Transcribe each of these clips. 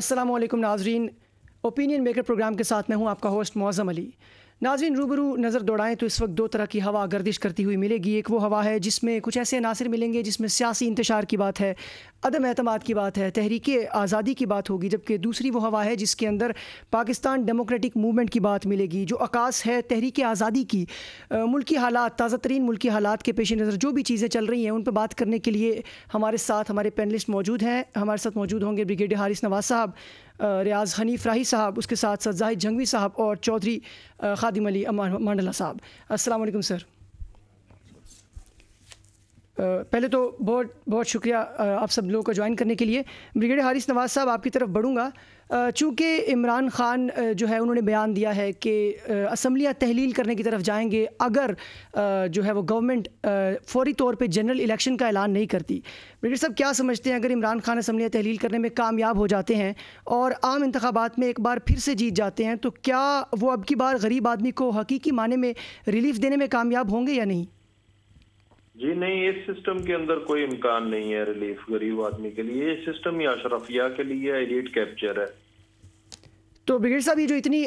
असलम नाजरीन opinion maker programme के साथ मैं हूँ आपका होस्ट मौज़म अली नाजिन रूबरू नज़र दौड़ाएं तो इस वक्त दो तरह की हवा गर्दिश करती हुई मिलेगी एक वो हवा है जिसमें कुछ ऐसे अनासर मिलेंगे जिसमें सियासी इंतशार की बात है अदम अहतमाद की बात है तहरीक आज़ादी की बात होगी जबकि दूसरी वो हवा है जिसके अंदर पाकिस्तान डेमोक्रेटिक मूवमेंट की बात मिलेगी जो अकास है तहरीक आज़ादी की मुल्की हालात ताज़ा तरीन मुल्की हालात के पेश नज़र जो भी चीज़ें चल रही हैं उन पर बात करने के लिए हमारे साथ हमारे पैनलिस्ट मौजूद हैं हमारे साथ मौजूद होंगे ब्रिगेडियर हारिस नवाज साहब रियाज हनीफ राही साहब उसके साथ साथ जाहिद जंगवी साहब और चौधरी खादिम अली मंडला साहब अस्सलाम सर पहले तो बहुत बहुत शुक्रिया आप सब लोगों को ज्वाइन करने के लिए ब्रिगेडियर हारिस नवाज़ साहब आपकी तरफ बढ़ूँगा चूँकि इमरान ख़ान जो है उन्होंने बयान दिया है कि असम्बलियाँ तहलील करने की तरफ जाएंगे अगर जो है वो गवर्नमेंट फौरी तौर पे जनरल इलेक्शन का ऐलान नहीं करती ब्रिगेड साहब क्या समझते हैं अगर इमरान खान असम्बलियाँ तहलील करने में कामयाब हो जाते हैं और आम इंतबात में एक बार फिर से जीत जाते हैं तो क्या वो अब की बार गरीब आदमी को हकीकी माने में रिलीफ देने में कामयाब होंगे या नहीं जी नहीं इस सिस्टम के अंदर कोई इम्कान नहीं है रिलीफ गरीब आदमी के लिए ये सिस्टम ही अशरफिया के लिए एलिट कैप्चर है तो ब्रिगेड साहब ये जो इतनी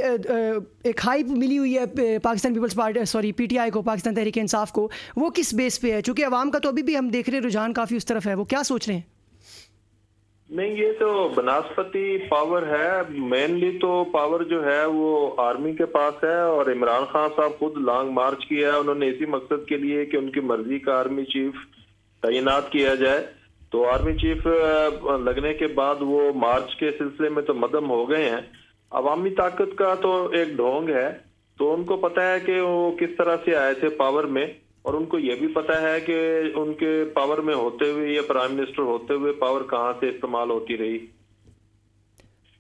एक हाइप मिली हुई है Pakistan peoples party sorry PTI को पाकिस्तान तहरीक इंसाफ को वो किस बेस पे है चूंकि आवाम का तो अभी भी हम देख रहे हैं रुझान काफ़ी उस तरफ है वो क्या सोच रहे हैं नहीं ये तो बनास्पति पावर है मेनली तो पावर जो है वो आर्मी के पास है और इमरान खान साहब खुद लॉन्ग मार्च किया है उन्होंने इसी मकसद के लिए कि उनकी मर्जी का आर्मी चीफ तैनात किया जाए तो आर्मी चीफ लगने के बाद वो मार्च के सिलसिले में तो मदम हो गए हैं अवामी ताकत का तो एक ढोंग है तो उनको पता है कि वो किस तरह से आए थे पावर में और उनको ये भी पता है कि उनके पावर में होते हुए या प्राइम मिनिस्टर होते हुए पावर कहाँ से इस्तेमाल होती रही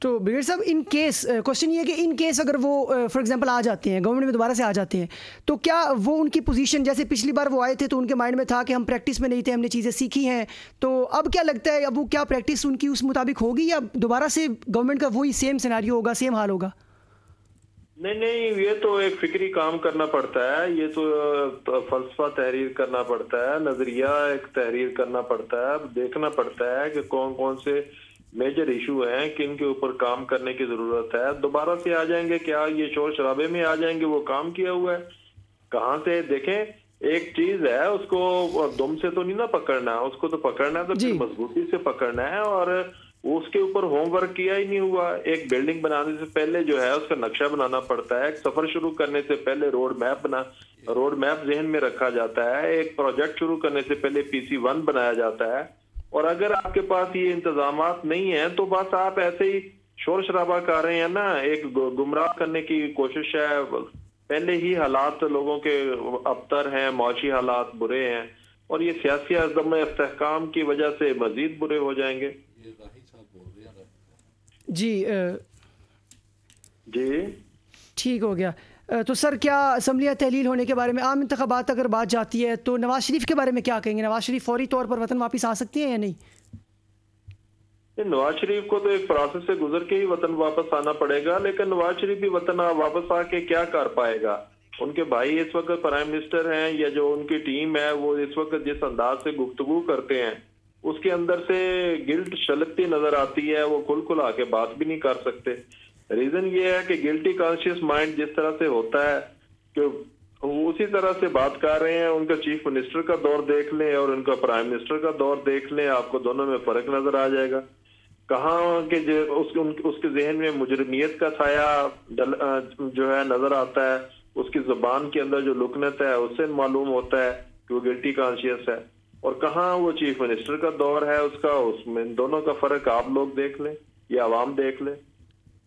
तो ब्रिगेड साहब इन केस क्वेश्चन ये है कि इन केस अगर वो फॉर एग्जांपल आ जाते हैं गवर्नमेंट में दोबारा से आ जाते हैं तो क्या वो उनकी पोजीशन जैसे पिछली बार वो आए थे तो उनके माइंड में था कि हम प्रैक्टिस में नहीं थे हमने चीज़ें सीखी हैं तो अब क्या लगता है अब वो क्या प्रैक्टिस उनकी उस मुताबिक होगी या दोबारा से गवर्नमेंट का वही सेम सिनारी होगा सेम हाल होगा नहीं नहीं ये तो एक फिक्री काम करना पड़ता है ये तो, फलसफा तहरीर करना पड़ता है नजरिया एक तहरीर करना पड़ता है देखना पड़ता है कि कौन कौन से मेजर इशू हैं किन के ऊपर काम करने की जरूरत है दोबारा से आ जाएंगे क्या ये शोर शराबे में आ जाएंगे वो काम किया हुआ है कहाँ से देखें एक चीज है उसको दुम से तो नहीं ना पकड़ना उसको तो पकड़ना है तो फिर मजबूती से पकड़ना है और उसके ऊपर होमवर्क किया ही नहीं हुआ एक बिल्डिंग बनाने से पहले जो है उसका नक्शा बनाना पड़ता है एक सफर शुरू करने से पहले रोड मैप बना रोड मैप जहन में रखा जाता है एक प्रोजेक्ट शुरू करने से पहले पीसी वन बनाया जाता है और अगर आपके पास ये इंतजाम नहीं है तो बस आप ऐसे ही शोर शराबा कर रहे हैं ना एक गुमराह करने की कोशिश है पहले ही हालात लोगों के अबतर हैं मुशी हालात बुरे हैं और ये सियासी अजम इसकाम की वजह से मजीद बुरे हो जाएंगे जी जी ठीक हो गया तो सर क्या असम्बलियाँ तहलील होने के बारे में आम इंतबात अगर बात जाती है तो नवाज शरीफ के बारे में क्या कहेंगे नवाज शरीफ फौरी तौर पर वतन वापस आ सकती हैं या नहीं नवाज शरीफ को तो एक प्रोसेस से गुजर के ही वतन वापस आना पड़ेगा लेकिन नवाज शरीफ भी वतन वापस आके क्या कर पाएगा उनके भाई इस वक्त प्राइम मिनिस्टर हैं या जो उनकी टीम है वो इस वक्त जिस अंदाज से गुफ्तगु करते हैं उसके अंदर से गिल्ट छलकती नजर आती है वो खुल खुल आके बात भी नहीं कर सकते रीजन ये है कि गिल्टी कॉन्शियस माइंड जिस तरह से होता है कि उसी तरह से बात कर रहे हैं उनका चीफ मिनिस्टर का दौर देख लें और उनका प्राइम मिनिस्टर का दौर देख लें आपको दोनों में फर्क नजर आ जाएगा कहाँ के उसके उसके जहन में मुजरमियत का साया जो है नजर आता है उसकी जुबान के अंदर जो लुकनत है उससे मालूम होता है कि वो गिल्टी कॉन्शियस है और कहा वो चीफ मिनिस्टर का दौर है उसका उसमें दोनों का फर्क आप लोग देख लें या आवाम देख लें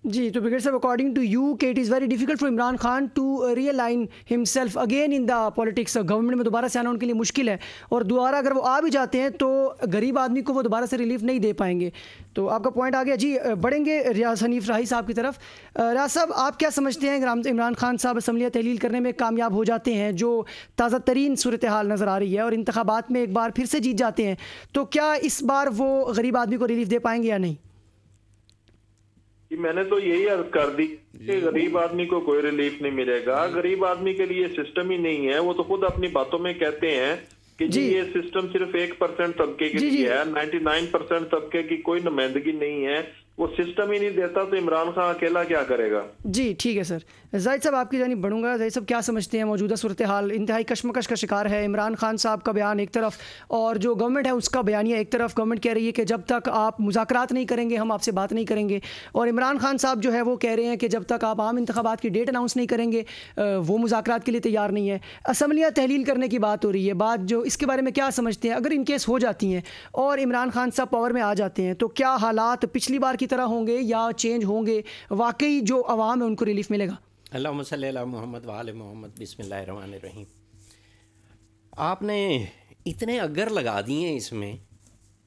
जी तो Brigade साहब according to U K it is very difficult for Imran Khan to realign himself again in the politics government में दोबारा से आना उनके लिए मुश्किल है और दोबारा अगर वो आ भी जाते हैं तो गरीब आदमी को वो दोबारा से रिलीफ नहीं दे पाएंगे तो आपका पॉइंट आ गया जी uh, बढ़ेंगे रियाज हनीफ राही साहब की तरफ uh, रियाज साहब आप क्या समझते हैं इमरान खान साहब असम्बलियाँ तहलील करने में कामयाब हो जाते हैं जो ताज़ा तरीन सूरत हाल नज़र आ रही है और इंतबात में एक बार फिर से जीत जाते हैं तो क्या इस बार वो गरीब आदमी को रिलीफ दे पाएंगे या नहीं कि मैंने तो यही अर्ज कर दी कि गरीब आदमी को कोई रिलीफ नहीं मिलेगा गरीब आदमी के लिए सिस्टम ही नहीं है वो तो खुद अपनी बातों में कहते हैं कि जी, जी ये सिस्टम सिर्फ एक परसेंट तबके के लिए है नाइन्टी नाइन परसेंट तबके की कोई नुमाइंदगी नहीं है वो सिस्टम ही नहीं देता तो इमरान खान अकेला क्या करेगा जी ठीक है सर जाहिद साहब आपकी जानी बढ़ूंगा जाहिद साहब क्या समझते हैं मौजूदा सूरत हाल इंतहाई कशमकश का शिकार है इमरान खान साहब का बयान एक तरफ और जो गवर्नमेंट है उसका बयानिया एक तरफ गवर्नमेंट कह रही है कि जब तक आप मुजाकरात नहीं करेंगे हम आपसे बात नहीं करेंगे और इमरान खान साहब जो है वो कह रहे हैं कि जब तक आप आम इंतबात की डेट अनाउंस नहीं करेंगे वो मुजाकर के लिए तैयार नहीं है असम्बलियाँ तहलील करने की बात हो रही है बात जो इसके बारे में क्या समझते हैं अगर इनकेस हो जाती हैं और इमरान खान साहब पावर में आ जाते हैं तो क्या हालात पिछली बार की की तरह होंगे या चेंज होंगे वाकई जो आवाम है उनको रिलीफ मिलेगा मोहम्मद वाल मोहम्मद बिसमान रहीम आपने इतने अगर लगा दिए इसमें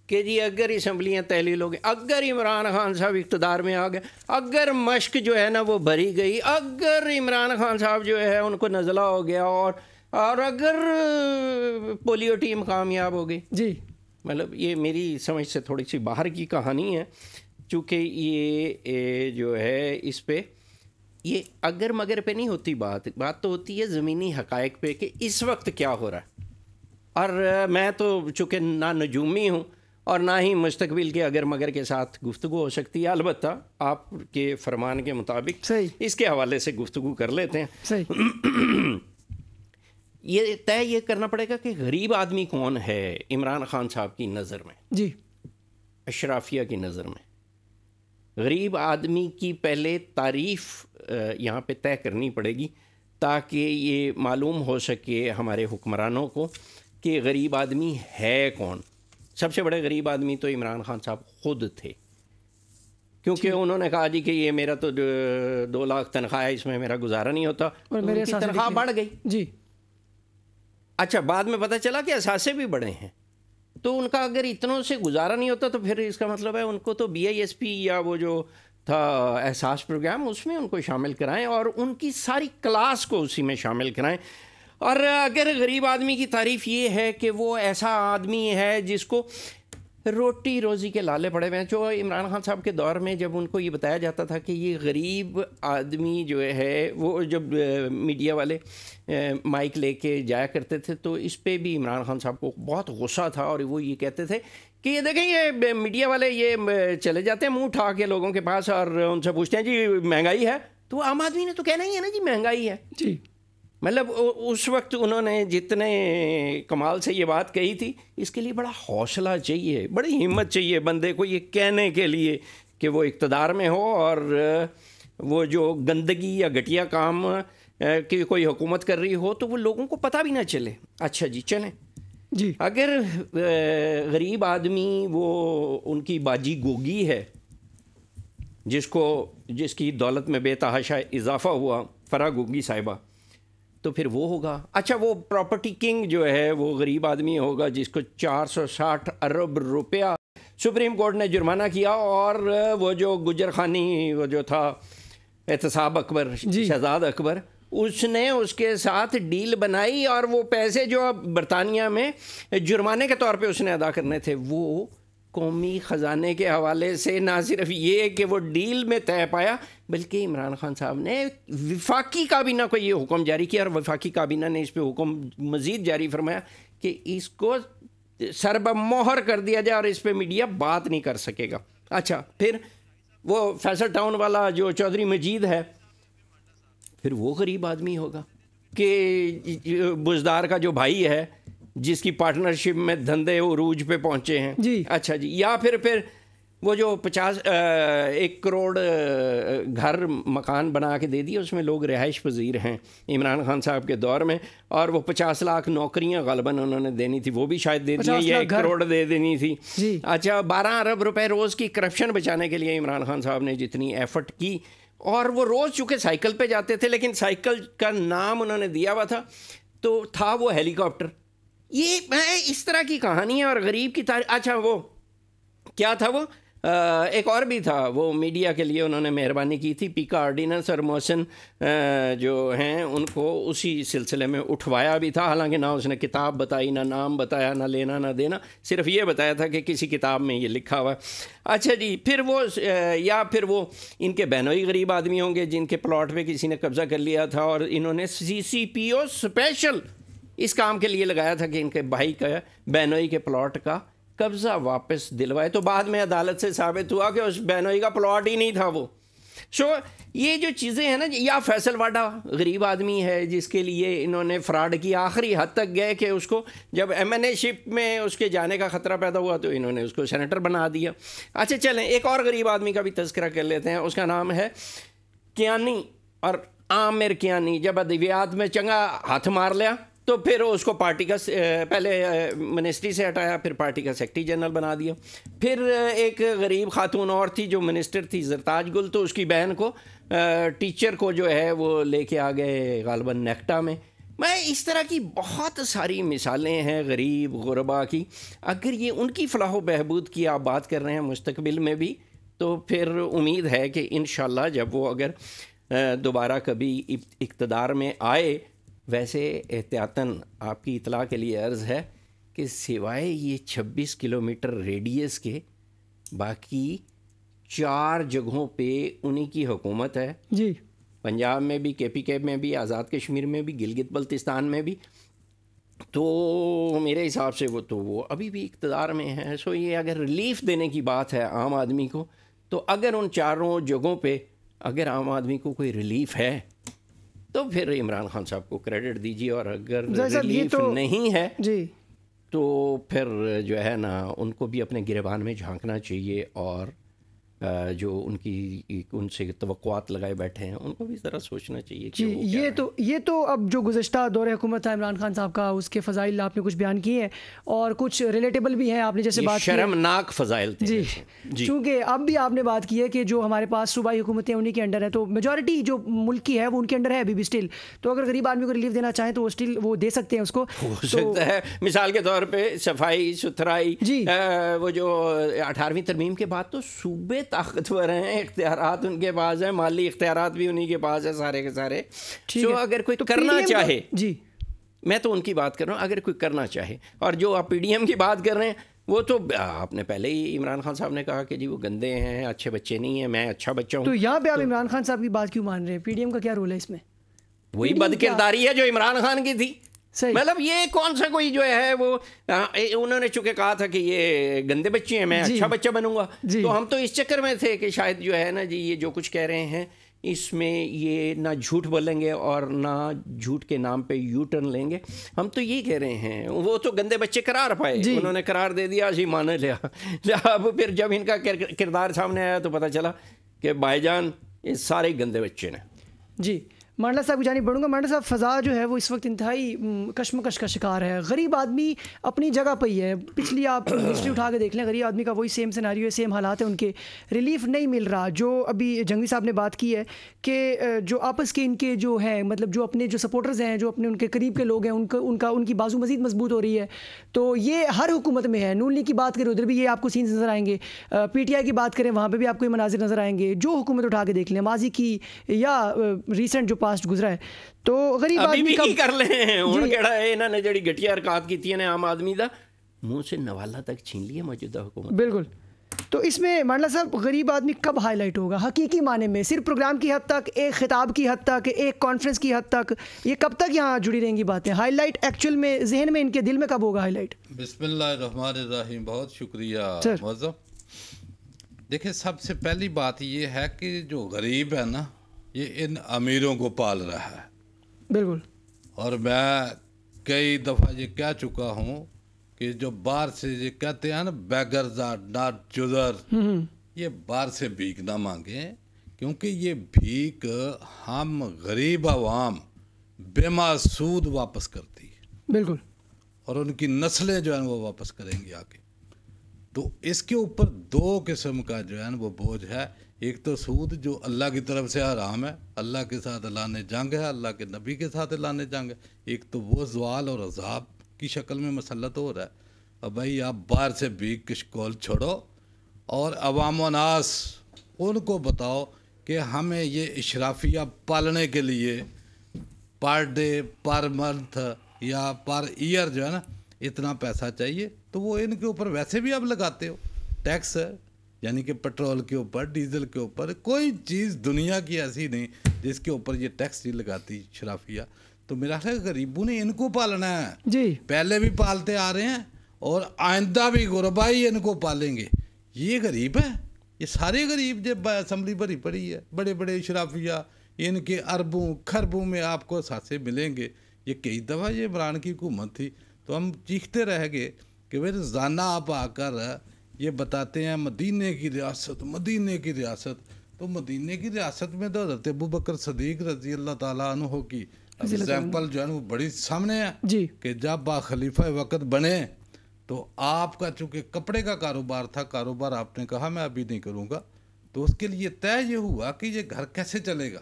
कि जी अगर इसम्बलियाँ तहलील हो गई अगर इमरान खान साहब इकतदार में आ गए अगर मश्क जो है ना वो भरी गई अगर इमरान खान साहब जो है उनको नज़ला हो गया और और अगर पोलियो टीम कामयाब हो गई जी मतलब ये मेरी समझ से थोड़ी सी बाहर की कहानी है चूँकि ये जो है इस पर ये अगर मगर पे नहीं होती बात बात तो होती है ज़मीनी हकायक पे कि इस वक्त क्या हो रहा है और मैं तो चूँकि ना नजूमी हूँ और ना ही मुस्तबिल के अगर मगर के साथ गुफ्तु हो सकती है अलबत् आपके फरमान के मुताबिक सही इसके हवाले से गुफ्तु कर लेते हैं सही ये तय ये करना पड़ेगा कि गरीब आदमी कौन है इमरान खान साहब की नज़र में जी अशराफिया की नज़र में गरीब आदमी की पहले तारीफ यहाँ पे तय करनी पड़ेगी ताकि ये मालूम हो सके हमारे हुक्मरानों को कि गरीब आदमी है कौन सबसे बड़े गरीब आदमी तो इमरान खान साहब खुद थे क्योंकि उन्होंने कहा जी कि ये मेरा तो दो लाख तनख्वाह है इसमें मेरा गुजारा नहीं होता और मेरे तनख्वाह बढ़ गई जी अच्छा बाद में पता चला कि असासे भी बड़े हैं तो उनका अगर इतनों से गुजारा नहीं होता तो फिर इसका मतलब है उनको तो बी या वो जो था एहसास प्रोग्राम उसमें उनको शामिल कराएं और उनकी सारी क्लास को उसी में शामिल कराएं और अगर गरीब आदमी की तारीफ़ ये है कि वो ऐसा आदमी है जिसको रोटी रोज़ी के लाले पड़े हुए हैं जो इमरान खान साहब के दौर में जब उनको ये बताया जाता था कि ये गरीब आदमी जो है वो जब मीडिया वाले माइक लेके जाया करते थे तो इस पर भी इमरान खान साहब को बहुत गुस्सा था और वो ये कहते थे कि ये देखें ये मीडिया वाले ये चले जाते हैं मुंह उठा के लोगों के पास और उनसे पूछते हैं जी महंगाई है तो आम आदमी ने तो कहना ही है ना जी महंगाई है जी मतलब उस वक्त उन्होंने जितने कमाल से ये बात कही थी इसके लिए बड़ा हौसला चाहिए बड़ी हिम्मत चाहिए बंदे को ये कहने के लिए कि वो इकतदार में हो और वो जो गंदगी या घटिया काम की कोई हुकूमत कर रही हो तो वो लोगों को पता भी ना चले अच्छा जी चलें जी अगर गरीब आदमी वो उनकी बाजी गोगी है जिसको जिसकी दौलत में बेतहाशा इजाफा हुआ फरा गोगी साहिबा तो फिर वो होगा अच्छा वो प्रॉपर्टी किंग जो है वो गरीब आदमी होगा जिसको 460 अरब रुपया सुप्रीम कोर्ट ने जुर्माना किया और वो जो गुजर खानी वो जो था एहतसाब अकबर शहजाद अकबर उसने उसके साथ डील बनाई और वो पैसे जो अब बरतानिया में जुर्माने के तौर पे उसने अदा करने थे वो कौमी ख़जाने के हवाले से ना सिर्फ ये कि वो डील में तय पाया बल्कि इमरान खान साहब ने विफाकी काबीना को ये हुक्म जारी किया और विफाक़ी काबीना ने इस पर हुक्म मज़ीद जारी फरमाया कि इसको सरब मोहर कर दिया जाए और इस पर मीडिया बात नहीं कर सकेगा अच्छा फिर वो फैसल टाउन वाला जो चौधरी मजीद है फिर वो गरीब आदमी होगा कि बुजदार का जो भाई है जिसकी पार्टनरशिप में धंधे उरूज पे पहुंचे हैं जी अच्छा जी या फिर फिर वो जो पचास एक करोड़ घर मकान बना के दे दिए उसमें लोग रिहाइश पजीर हैं इमरान खान साहब के दौर में और वो पचास लाख नौकरियां गलबन उन्होंने देनी थी वो भी शायद दे दी या एक करोड़ दे देनी थी अच्छा बारह अरब रुपए रोज़ की करप्शन बचाने के लिए इमरान खान साहब ने जितनी एफर्ट की और वो रोज़ चूँकि साइकिल पर जाते थे लेकिन साइकिल का नाम उन्होंने दिया हुआ था तो था वो हेलीकॉप्टर ये मैं इस तरह की कहानी है और गरीब की तारीफ अच्छा वो क्या था वो आ, एक और भी था वो मीडिया के लिए उन्होंने मेहरबानी की थी पीका ऑर्डिनेंस और मोहसिन जो हैं उनको उसी सिलसिले में उठवाया भी था हालांकि ना उसने किताब बताई ना नाम बताया ना लेना ना देना सिर्फ ये बताया था कि किसी किताब में ये लिखा हुआ अच्छा जी फिर वो या फिर वो इनके बहनोई गरीब आदमी होंगे जिनके प्लॉट पर किसी ने कब्ज़ा कर लिया था और इन्होंने सी सी पी ओ स्पेशल इस काम के लिए लगाया था कि इनके भाई का बैनोई के प्लॉट का कब्ज़ा वापस दिलवाए तो बाद में अदालत से साबित हुआ कि उस बैनोई का प्लॉट ही नहीं था वो सो so, ये जो चीज़ें हैं ना या फैसल वाडा गरीब आदमी है जिसके लिए इन्होंने फ्रॉड की आखिरी हद तक गए कि उसको जब एम एन शिप में उसके जाने का ख़तरा पैदा हुआ तो इन्होंने उसको सेनेटर बना दिया अच्छा चलें एक और गरीब आदमी का भी तस्करा कर लेते हैं उसका नाम है क्यानी और आमिर क्यानी जब अद्वियात में चंगा हाथ मार लिया तो फिर उसको पार्टी का पहले मिनिस्ट्री से हटाया फिर पार्टी का सेक्रेटरी जनरल बना दिया फिर एक गरीब खातून और थी जो मिनिस्टर थी जरताज गुल तो उसकी बहन को टीचर को जो है वो लेके आ गए गालबन नेक्टा में मैं इस तरह की बहुत सारी मिसालें हैं गरीब गुरबा की अगर ये उनकी फलाह बहबूद की आप बात कर रहे हैं मुस्तबिल में भी तो फिर उम्मीद है कि इन जब वो अगर दोबारा कभी इकतदार में आए वैसे एहतियातन आपकी इतला के लिए अर्ज़ है कि सिवाय ये 26 किलोमीटर रेडियस के बाकी चार जगहों पे उन्हीं की हुकूमत है जी पंजाब में भी के पी के में भी आज़ाद कश्मीर में भी गिलगित बल्तिस्तान में भी तो मेरे हिसाब से वो तो वो अभी भी इकतदार में है सो ये अगर रिलीफ देने की बात है आम आदमी को तो अगर उन चारों जगहों पे अगर आम आदमी को कोई रिलीफ है तो फिर इमरान खान साहब को क्रेडिट दीजिए और अगर रिलीफ तो, तो, नहीं है जी तो फिर जो है ना उनको भी अपने गिरबान में झांकना चाहिए और जो उनकी उनसे तो लगाए बैठे हैं उनको भी ज़रा सोचना चाहिए कि जी ये तो ये तो अब जो गुज्त दौर हुकूमत था इमरान खान साहब का उसके फ़जाइल आपने कुछ बयान किए हैं और कुछ रिलेटेबल भी हैं आपने जैसे बात शर्मनाक फ़जाइल जी, जी। चूँकि अब भी आपने बात की है कि जो हमारे पास सूबाई हुकूमतें उन्हीं के अंडर है तो मेजोरिटी जो मुल्क है वो उनके अंडर है अभी भी स्टिल तो अगर गरीब आदमी को रिलीफ देना चाहें तो वो स्टिल वो दे सकते हैं उसको हो तो सकता है मिसाल के तौर पर सफाई सुथराई जी वो जो अठारहवीं तरमीम के बाद तो सूबे ताकतवर हैं इख्तियार उनके पास हैं माली इख्तियार भी उन्हीं के पास है सारे के सारे जो अगर कोई तो करना चाहे जी मैं तो उनकी बात कर रहा हूँ अगर कोई करना चाहे और जो आप पी की बात कर रहे हैं वो तो आपने पहले ही इमरान खान साहब ने कहा कि जी वो गंदे हैं अच्छे बच्चे नहीं हैं मैं अच्छा बच्चा हूँ तो यहाँ पे आप तो, इमरान खान साहब की बात क्यों मान रहे हैं पीडीएम का क्या रोल है इसमें वही बदकिरदारी है जो इमरान खान की थी मतलब ये कौन सा कोई जो है वो उन्होंने चूंकि कहा था कि ये गंदे बच्चे हैं मैं अच्छा बच्चा बनूंगा तो हम तो इस चक्कर में थे कि शायद जो है ना जी ये जो कुछ कह रहे हैं इसमें ये ना झूठ बोलेंगे और ना झूठ के नाम पे यू टर्न लेंगे हम तो ये कह रहे हैं वो तो गंदे बच्चे करार पाए उन्होंने करार दे दिया जी मान लिया अब फिर जब इनका किरदार सामने आया तो पता चला कि भाईजान ये सारे गंदे बच्चे ने जी मंडला साहब की जानी बढ़ूंगा मंडला साहब फ़ज़ा जो है वो इस वक्त इंतहाई कश्मकश का शिकार है गरीब आदमी अपनी जगह पर ही है पिछली आप हिस्ट्री उठा के देख लें गरीब आदमी का वही सेम सिनारी है सेम हालात है उनके रिलीफ नहीं मिल रहा जो अभी जंगवी साहब ने बात की है कि जो आपस के इनके जो हैं मतलब जो अपने जो सपोर्टर्स हैं जो अपने उनके करीब के लोग हैं उनका उनका उनकी बाजू मजीद मजबूत हो रही है तो ये हर हुकूमत में है नूनी की बात करें उधर भी ये आपको सीन नज़र आएंगे पी टी आई की बात करें वहाँ पर भी आपको ये मनाजिर नज़र आएंगे जो हुकूमत उठा के देख लें माजी की या रिसेंट जो पास्ट गुजरा है तो गरीब आदमी का कर ले ਹੁਣ ਕਿਹੜਾ ਇਹਨਾਂ ਨੇ ਜਿਹੜੀ ਘਟੀਆ ਹਰਕਤ ਕੀਤੀ ਨੇ ਆਮ ਆਦਮੀ ਦਾ मुंह से नवाला तक छीन लिया मौजूदा हुकूमत बिल्कुल तो इसमें मांडला साहब गरीब आदमी कब हाईलाइट होगा हकीकी माने में सिर्फ प्रोग्राम की हद तक एक खिताब की हद तक एक कॉन्फ्रेंस की हद तक ये कब तक यहाँ जुड़ी रहेंगी बातें हाईलाइट एक्चुअल में जहन में इनके दिल में कब होगा हाईलाइट बिस्मिल्लाहिर्रहमानिर्रहीम बहुत शुक्रिया देखिए सबसे पहली बात ये है कि जो गरीब है ना ये इन अमीरों को पाल रहा है बिल्कुल और मैं कई दफ़ा ये कह चुका हूँ कि जो बाहर से ये कहते हैं ना बैगर नॉट चुदर हम्म। ये बाहर से भीख ना मांगे क्योंकि ये भीख हम गरीब आवाम बेमासूद वापस करती है बिल्कुल और उनकी नस्लें जो है वो वापस करेंगी आके तो इसके ऊपर दो किस्म का जो है वो बोझ है एक तो सूद जो अल्लाह की तरफ से हराम है अल्लाह के साथ अल्लाह ने जंग है अल्लाह के नबी के साथ अल्लाह ने जंग है एक तो वो जवाल और अजाब की शक्ल में मसलत हो रहा है अब भाई आप बाहर से किश कॉल छोड़ो और अवामनास उनको बताओ कि हमें ये इशराफिया पालने के लिए पर डे पर मंथ या पर ईयर जो है ना इतना पैसा चाहिए तो वो इनके ऊपर वैसे भी आप लगाते हो टैक्स है यानी कि पेट्रोल के ऊपर डीजल के ऊपर कोई चीज़ दुनिया की ऐसी नहीं जिसके ऊपर ये टैक्स नहीं लगाती शराफिया तो मेरा ख्याल गरीबों ने इनको पालना है जी पहले भी पालते आ रहे हैं और आइंदा भी गुरबा ही इनको पालेंगे ये गरीब है ये सारे गरीब जब असम्बली भरी पड़ी है बड़े बड़े शराफिया इनके अरबों खरबों में आपको सासे मिलेंगे ये कई दफ़ा ये इमरान की हुकूमत थी तो हम चीखते रह गए कि भाई रोज़ाना आप आकर ये बताते हैं मदीने की रियासत मदीने की रियासत तो मदीने की रियासत में तो हजरत अबू बकर सदीक रजी अल्लाह तह की एग्जाम्पल जो है वो बड़ी सामने है जी कि जब बा खलीफा वक़्त बने तो आपका चूंकि कपड़े का कारोबार था कारोबार आपने कहा मैं अभी नहीं करूँगा तो उसके लिए तय ये हुआ कि ये घर कैसे चलेगा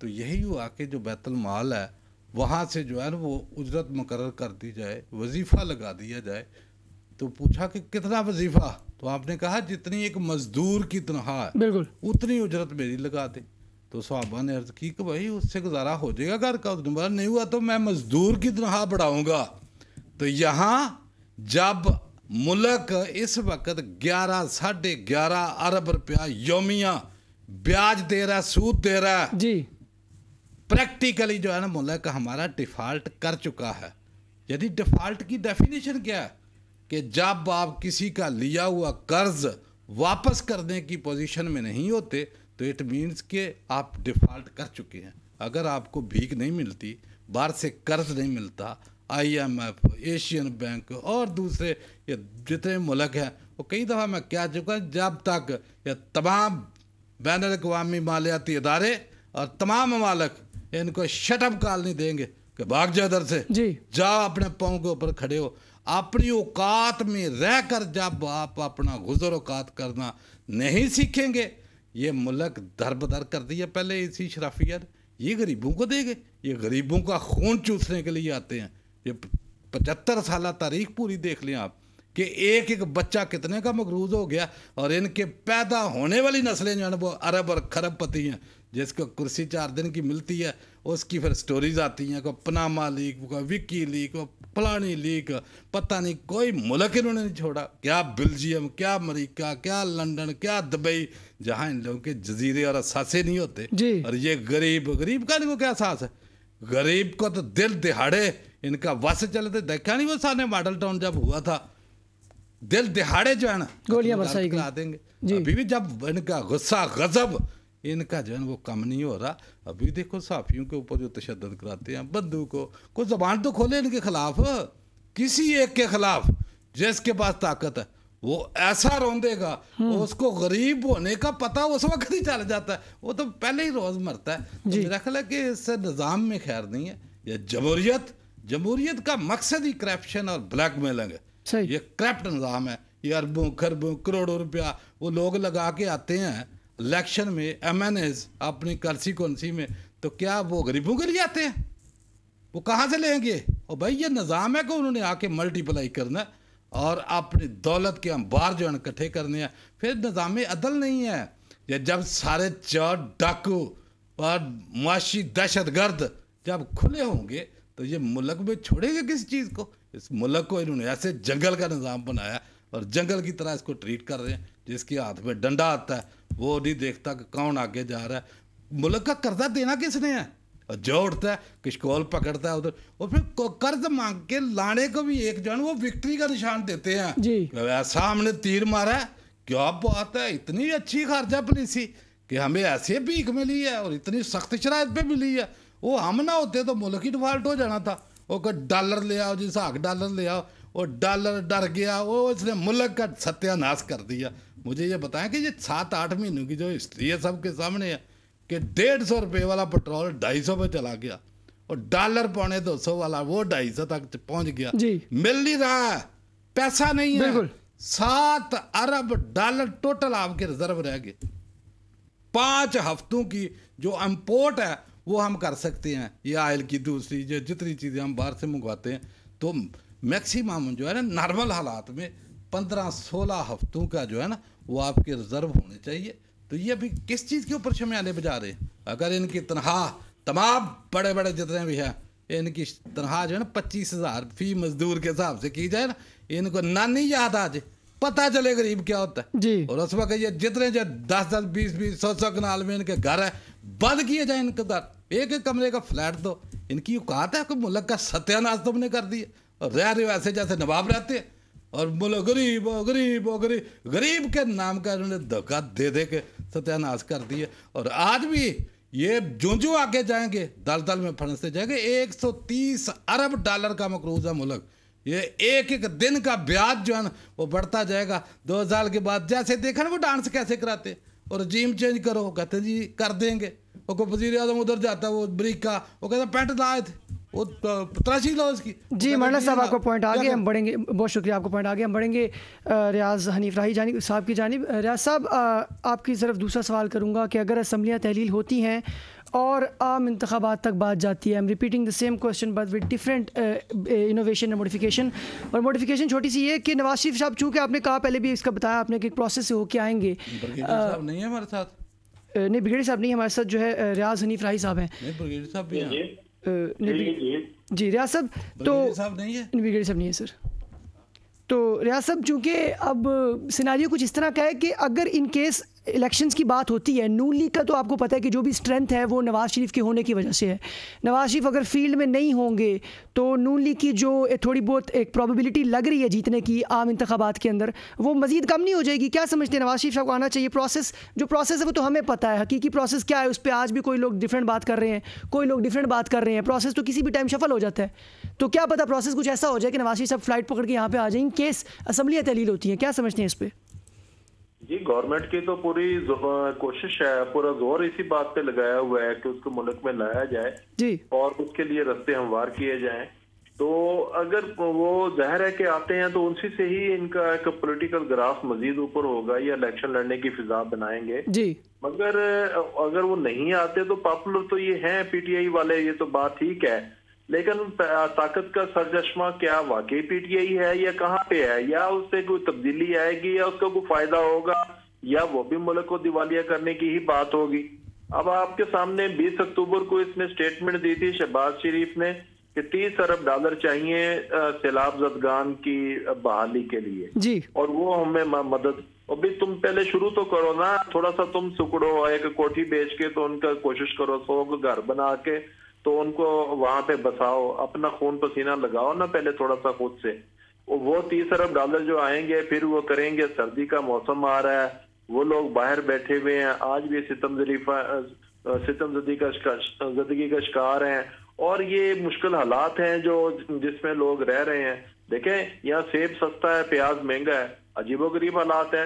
तो यही हुआ कि जो बैतलमाल है वहाँ से जो है ना वो उजरत मुकर कर दी जाए वजीफ़ा लगा दिया जाए तो पूछा कि कितना वजीफ़ा तो आपने कहा जितनी एक मजदूर की तनख्वाह बिल्कुल उतनी उजरत मेरी लगा दे तो सुहाबा ने अर्ज की कि भाई उससे गुजारा हो जाएगा घर का उसने बोला नहीं हुआ तो मैं मजदूर की तनख्वाह बढ़ाऊंगा तो यहाँ जब मुलक इस वक्त ग्यारह साढ़े ग्यारह अरब रुपया योमिया ब्याज दे रहा है सूद दे रहा है जी प्रैक्टिकली जो है ना मुल्क हमारा डिफॉल्ट कर चुका है यदि डिफॉल्ट की डेफिनेशन क्या है कि जब आप किसी का लिया हुआ कर्ज वापस करने की पोजीशन में नहीं होते तो इट मीन्स के आप डिफ़ॉल्ट कर चुके हैं अगर आपको भीख नहीं मिलती बाहर से कर्ज नहीं मिलता आईएमएफ एशियन बैंक और दूसरे ये जितने मुलक हैं वो कई दफ़ा मैं कह चुका जब तक ये तमाम बैन अवी मालियाती इदारे और तमाम ममालक इनको शटअप कॉल नहीं देंगे कि भाग जाओ इधर से जी जाओ अपने पाँव के ऊपर खड़े हो अपनी औकात में रह कर जब आप अपना गुजर औकात करना नहीं सीखेंगे ये मुल्क दर बदर कर दिया पहले इसी शराफियत ये गरीबों को देंगे ये गरीबों का खून चूसने के लिए आते हैं ये पचहत्तर साल तारीख पूरी देख लें आप कि एक एक बच्चा कितने का मकरूज हो गया और इनके पैदा होने वाली नस्लें जो है वो अरब और खरब पति हैं जिसको कुर्सी चार दिन की मिलती है उसकी फिर स्टोरीज आती हैं कोई पनामा लीक को विक्की लीक को फलानी लीक पता नहीं कोई मुल्क इन्होंने नहीं छोड़ा क्या बेल्जियम क्या अमरीका क्या लंदन क्या दुबई जहाँ इन लोगों के जजीरे और असासे नहीं होते और ये गरीब गरीब का नहीं वो क्या सास है गरीब को तो दिल दिहाड़े इनका वस चले थे तो देखा नहीं वो सारे मॉडल टाउन जब हुआ था दिल दिहाड़े जो है ना गोलियां तो बरसाई देंगे अभी भी जब इनका गुस्सा गजब इनका जो है वो कम नहीं हो रहा अभी देखो साफियों के ऊपर जो तशद कराते हैं बंदू को कोई जबान तो खोले इनके खिलाफ किसी एक के खिलाफ जिसके पास ताकत है वो ऐसा रोंदेगा हम्म। उसको गरीब होने का पता उस वक्त ही चल जाता है वो तो पहले ही रोज मरता है तो मेरा ख्याल है कि इससे निज़ाम में खैर नहीं है ये जमहूरियत जमहूरियत का मकसद ही करप्शन और ब्लैक मेलिंग है ये करप्ट निज़ाम है ये अरबों खरबों करोड़ों रुपया वो लोग लगा के आते हैं इलेक्शन में एम एन एज अपनी करसी में तो क्या वो गरीबों के लिए आते हैं वो कहाँ से लेंगे और भाई ये निज़ाम है कि उन्होंने आके मल्टीप्लाई करना और अपनी दौलत के अंबार जो है इकट्ठे करने हैं फिर निज़ाम अदल नहीं है या जब सारे चोर डाकू और मुआशी दहशत गर्द जब खुले होंगे तो ये मुल्क में छोड़ेंगे किस चीज़ को इस मुल्क को इन्होंने ऐसे जंगल का निज़ाम बनाया और जंगल की तरह इसको ट्रीट कर रहे हैं जिसके हाथ में डंडा आता है वो नहीं देखता कि कौन आगे जा रहा है मुल्क का कर्जा देना किसने है और जो उठता है किशकोल पकड़ता है उधर और फिर कर्ज मांग के लाने को भी एक जन वो विक्ट्री का निशान देते हैं जी ऐसा हमने तीर मारा क्या बात है इतनी अच्छी खारजा पुलिसी कि हमें ऐसे भीख मिली है और इतनी सख्त शराब पे मिली है वो हम ना होते तो मुल्क ही डिफॉल्ट हो जाना था वो कोई डॉलर ले आओ जी साग डॉलर ले आओ और डॉलर डर गया वो इसने मुल्क का सत्यानाश कर दिया मुझे ये बताया कि ये सात आठ महीनों की जो हिस्ट्री है सबके सामने है कि डेढ़ सौ रुपये वाला पेट्रोल ढाई सौ पे चला गया और डॉलर पौने दो सौ वाला वो ढाई सौ तक पहुंच गया जी। मिल नहीं रहा है पैसा नहीं है सात अरब डॉलर टोटल आपके रिजर्व रह गए पांच हफ्तों की जो इम्पोर्ट है वो हम कर सकते हैं ये आयल की दूसरी जो जितनी चीज़ें हम बाहर से मंगवाते हैं तो मैक्सिमम जो है ना नॉर्मल हालात में पंद्रह सोलह हफ्तों का जो है ना वो आपके रिजर्व होने चाहिए तो ये अभी किस चीज़ के ऊपर शमियाने बजा रहे हैं अगर इनकी तनख्वाह तमाम बड़े बड़े जितने भी हैं इनकी तनख्वाह जो है ना पच्चीस हज़ार फी मजदूर के हिसाब से की जाए ना इनको ना नहीं याद आज पता चले गरीब क्या होता है जी और उस वक्त ये जितने जो दस दस बीस बीस सौ सौ कनाल में इनके घर है बंद किए जाए इनके घर एक एक कमरे का फ्लैट दो इनकी औकात है कोई मुल्क का सत्यानाश तुमने तो कर दिया और रह रहे हो ऐसे जैसे नवाब रहते हैं और बोलो गरीब गरीब गरीब गरीब के नाम का इन्होंने धक्का दे दे के सत्यानाश कर दिए और आज भी ये जो जो आगे जाएंगे दल दल में फंसते जाएंगे 130 अरब डॉलर का मकरूजा मुलक ये एक एक दिन का ब्याज जो है ना वो बढ़ता जाएगा दो साल के बाद जैसे देखा वो डांस कैसे कराते और जिम चेंज करो कहते जी कर देंगे वो को वजीर आजम उधर जाता वो ब्रिक का वो कहते पैंट लाए थे वो तराशी लाओ इसकी जी मरना साहब आपको पॉइंट आ गया हम बढ़ेंगे बहुत शुक्रिया आपको पॉइंट आ गया हम बढ़ेंगे रियाज हनीफ राही जानी साहब की जानी रियाज साहब आपकी तरफ दूसरा सवाल करूँगा कि अगर असम्बलियाँ तहलील होती हैं और आम इंतबात तक बात जाती है I'm repeating the same question but with different innovation and modification और मोडिफिकेशन छोटी सी ये कि नवाज शरीफ साहब चूँकि आपने कहा पहले भी इसका बताया आपने कि प्रोसेस से होके आएंगे नहीं है हमारे साथ नहीं ब्रिगेडियर साहब नहीं हमारे साथ जो है रियाज हनीफ राही साहब हैं जी रियाज तो- साहब तो साहब ब्रिगेडियर साहब नहीं है सर तो रियाज साहब चूँकि अब सिनारियो कुछ इस तरह का है कि अगर इन केस इलेक्शंस की बात होती है नून लीग का तो आपको पता है कि जो भी स्ट्रेंथ है वो नवाज़ शरीफ के होने की वजह से है नवाज़ शरीफ अगर फील्ड में नहीं होंगे तो नून लीग की जो थोड़ी बहुत एक प्रॉबिलिटी लग रही है जीतने की आम इंतबात के अंदर वो मज़ीद कम नहीं हो जाएगी क्या समझते हैं नवाज़ शरीफ को आना चाहिए प्रोसेस जो प्रोसेस है वो तो हमें पता है हकीकी प्रोसेस क्या है उस पर आज भी कोई लोग डिफरेंट बात कर रहे हैं कोई लोग डिफरेंट बात कर रहे हैं प्रोसेस तो किसी भी टाइम सफल हो जाता है तो क्या पता प्रोसेस कुछ ऐसा हो जाए कि नवाज शरीफ साहब फ्लाइट पकड़ के यहाँ पे आ जाए इन केस असम्बलियाँ तहलील होती हैं क्या समझते हैं इस पर जी गवर्नमेंट की तो पूरी कोशिश है पूरा जोर इसी बात पे लगाया हुआ है कि उसको मुल्क में लाया जाए जी और उसके लिए रस्ते हमवार किए जाए तो अगर वो जाहिर है कि आते हैं तो उनसी से ही इनका एक पॉलिटिकल ग्राफ मजीद ऊपर होगा या इलेक्शन लड़ने की फिजा बनाएंगे जी मगर अगर वो नहीं आते तो पॉपुलर तो ये हैं पीटीआई वाले ये तो बात ठीक है लेकिन ताकत का सरचश्मा क्या वाकई पीटीआई है या कहाँ पे है या उससे कोई तब्दीली आएगी या उसका कोई फायदा होगा या वो भी मुल्क को दिवालिया करने की ही बात होगी अब आपके सामने 20 अक्टूबर को इसने स्टेटमेंट दी थी शहबाज शरीफ ने कि 30 अरब डॉलर चाहिए सैलाब जदगान की बहाली के लिए जी और वो हमें मदद अभी तुम पहले शुरू तो करो ना थोड़ा सा तुम सुकड़ो एक कोठी बेच के तो उनका कोशिश करो सौ घर बना के तो उनको वहां पे बसाओ अपना खून पसीना लगाओ ना पहले थोड़ा सा खुद से वो तीस अरब डॉलर जो आएंगे फिर वो करेंगे सर्दी का मौसम आ रहा है वो लोग बाहर बैठे हुए हैं आज भी सितम जलीफा सितम जदी का जदगी का शिकार हैं और ये मुश्किल हालात हैं जो जिसमें लोग रह रहे हैं देखें यहाँ सेब सस्ता है प्याज महंगा है अजीबो गरीब हालात है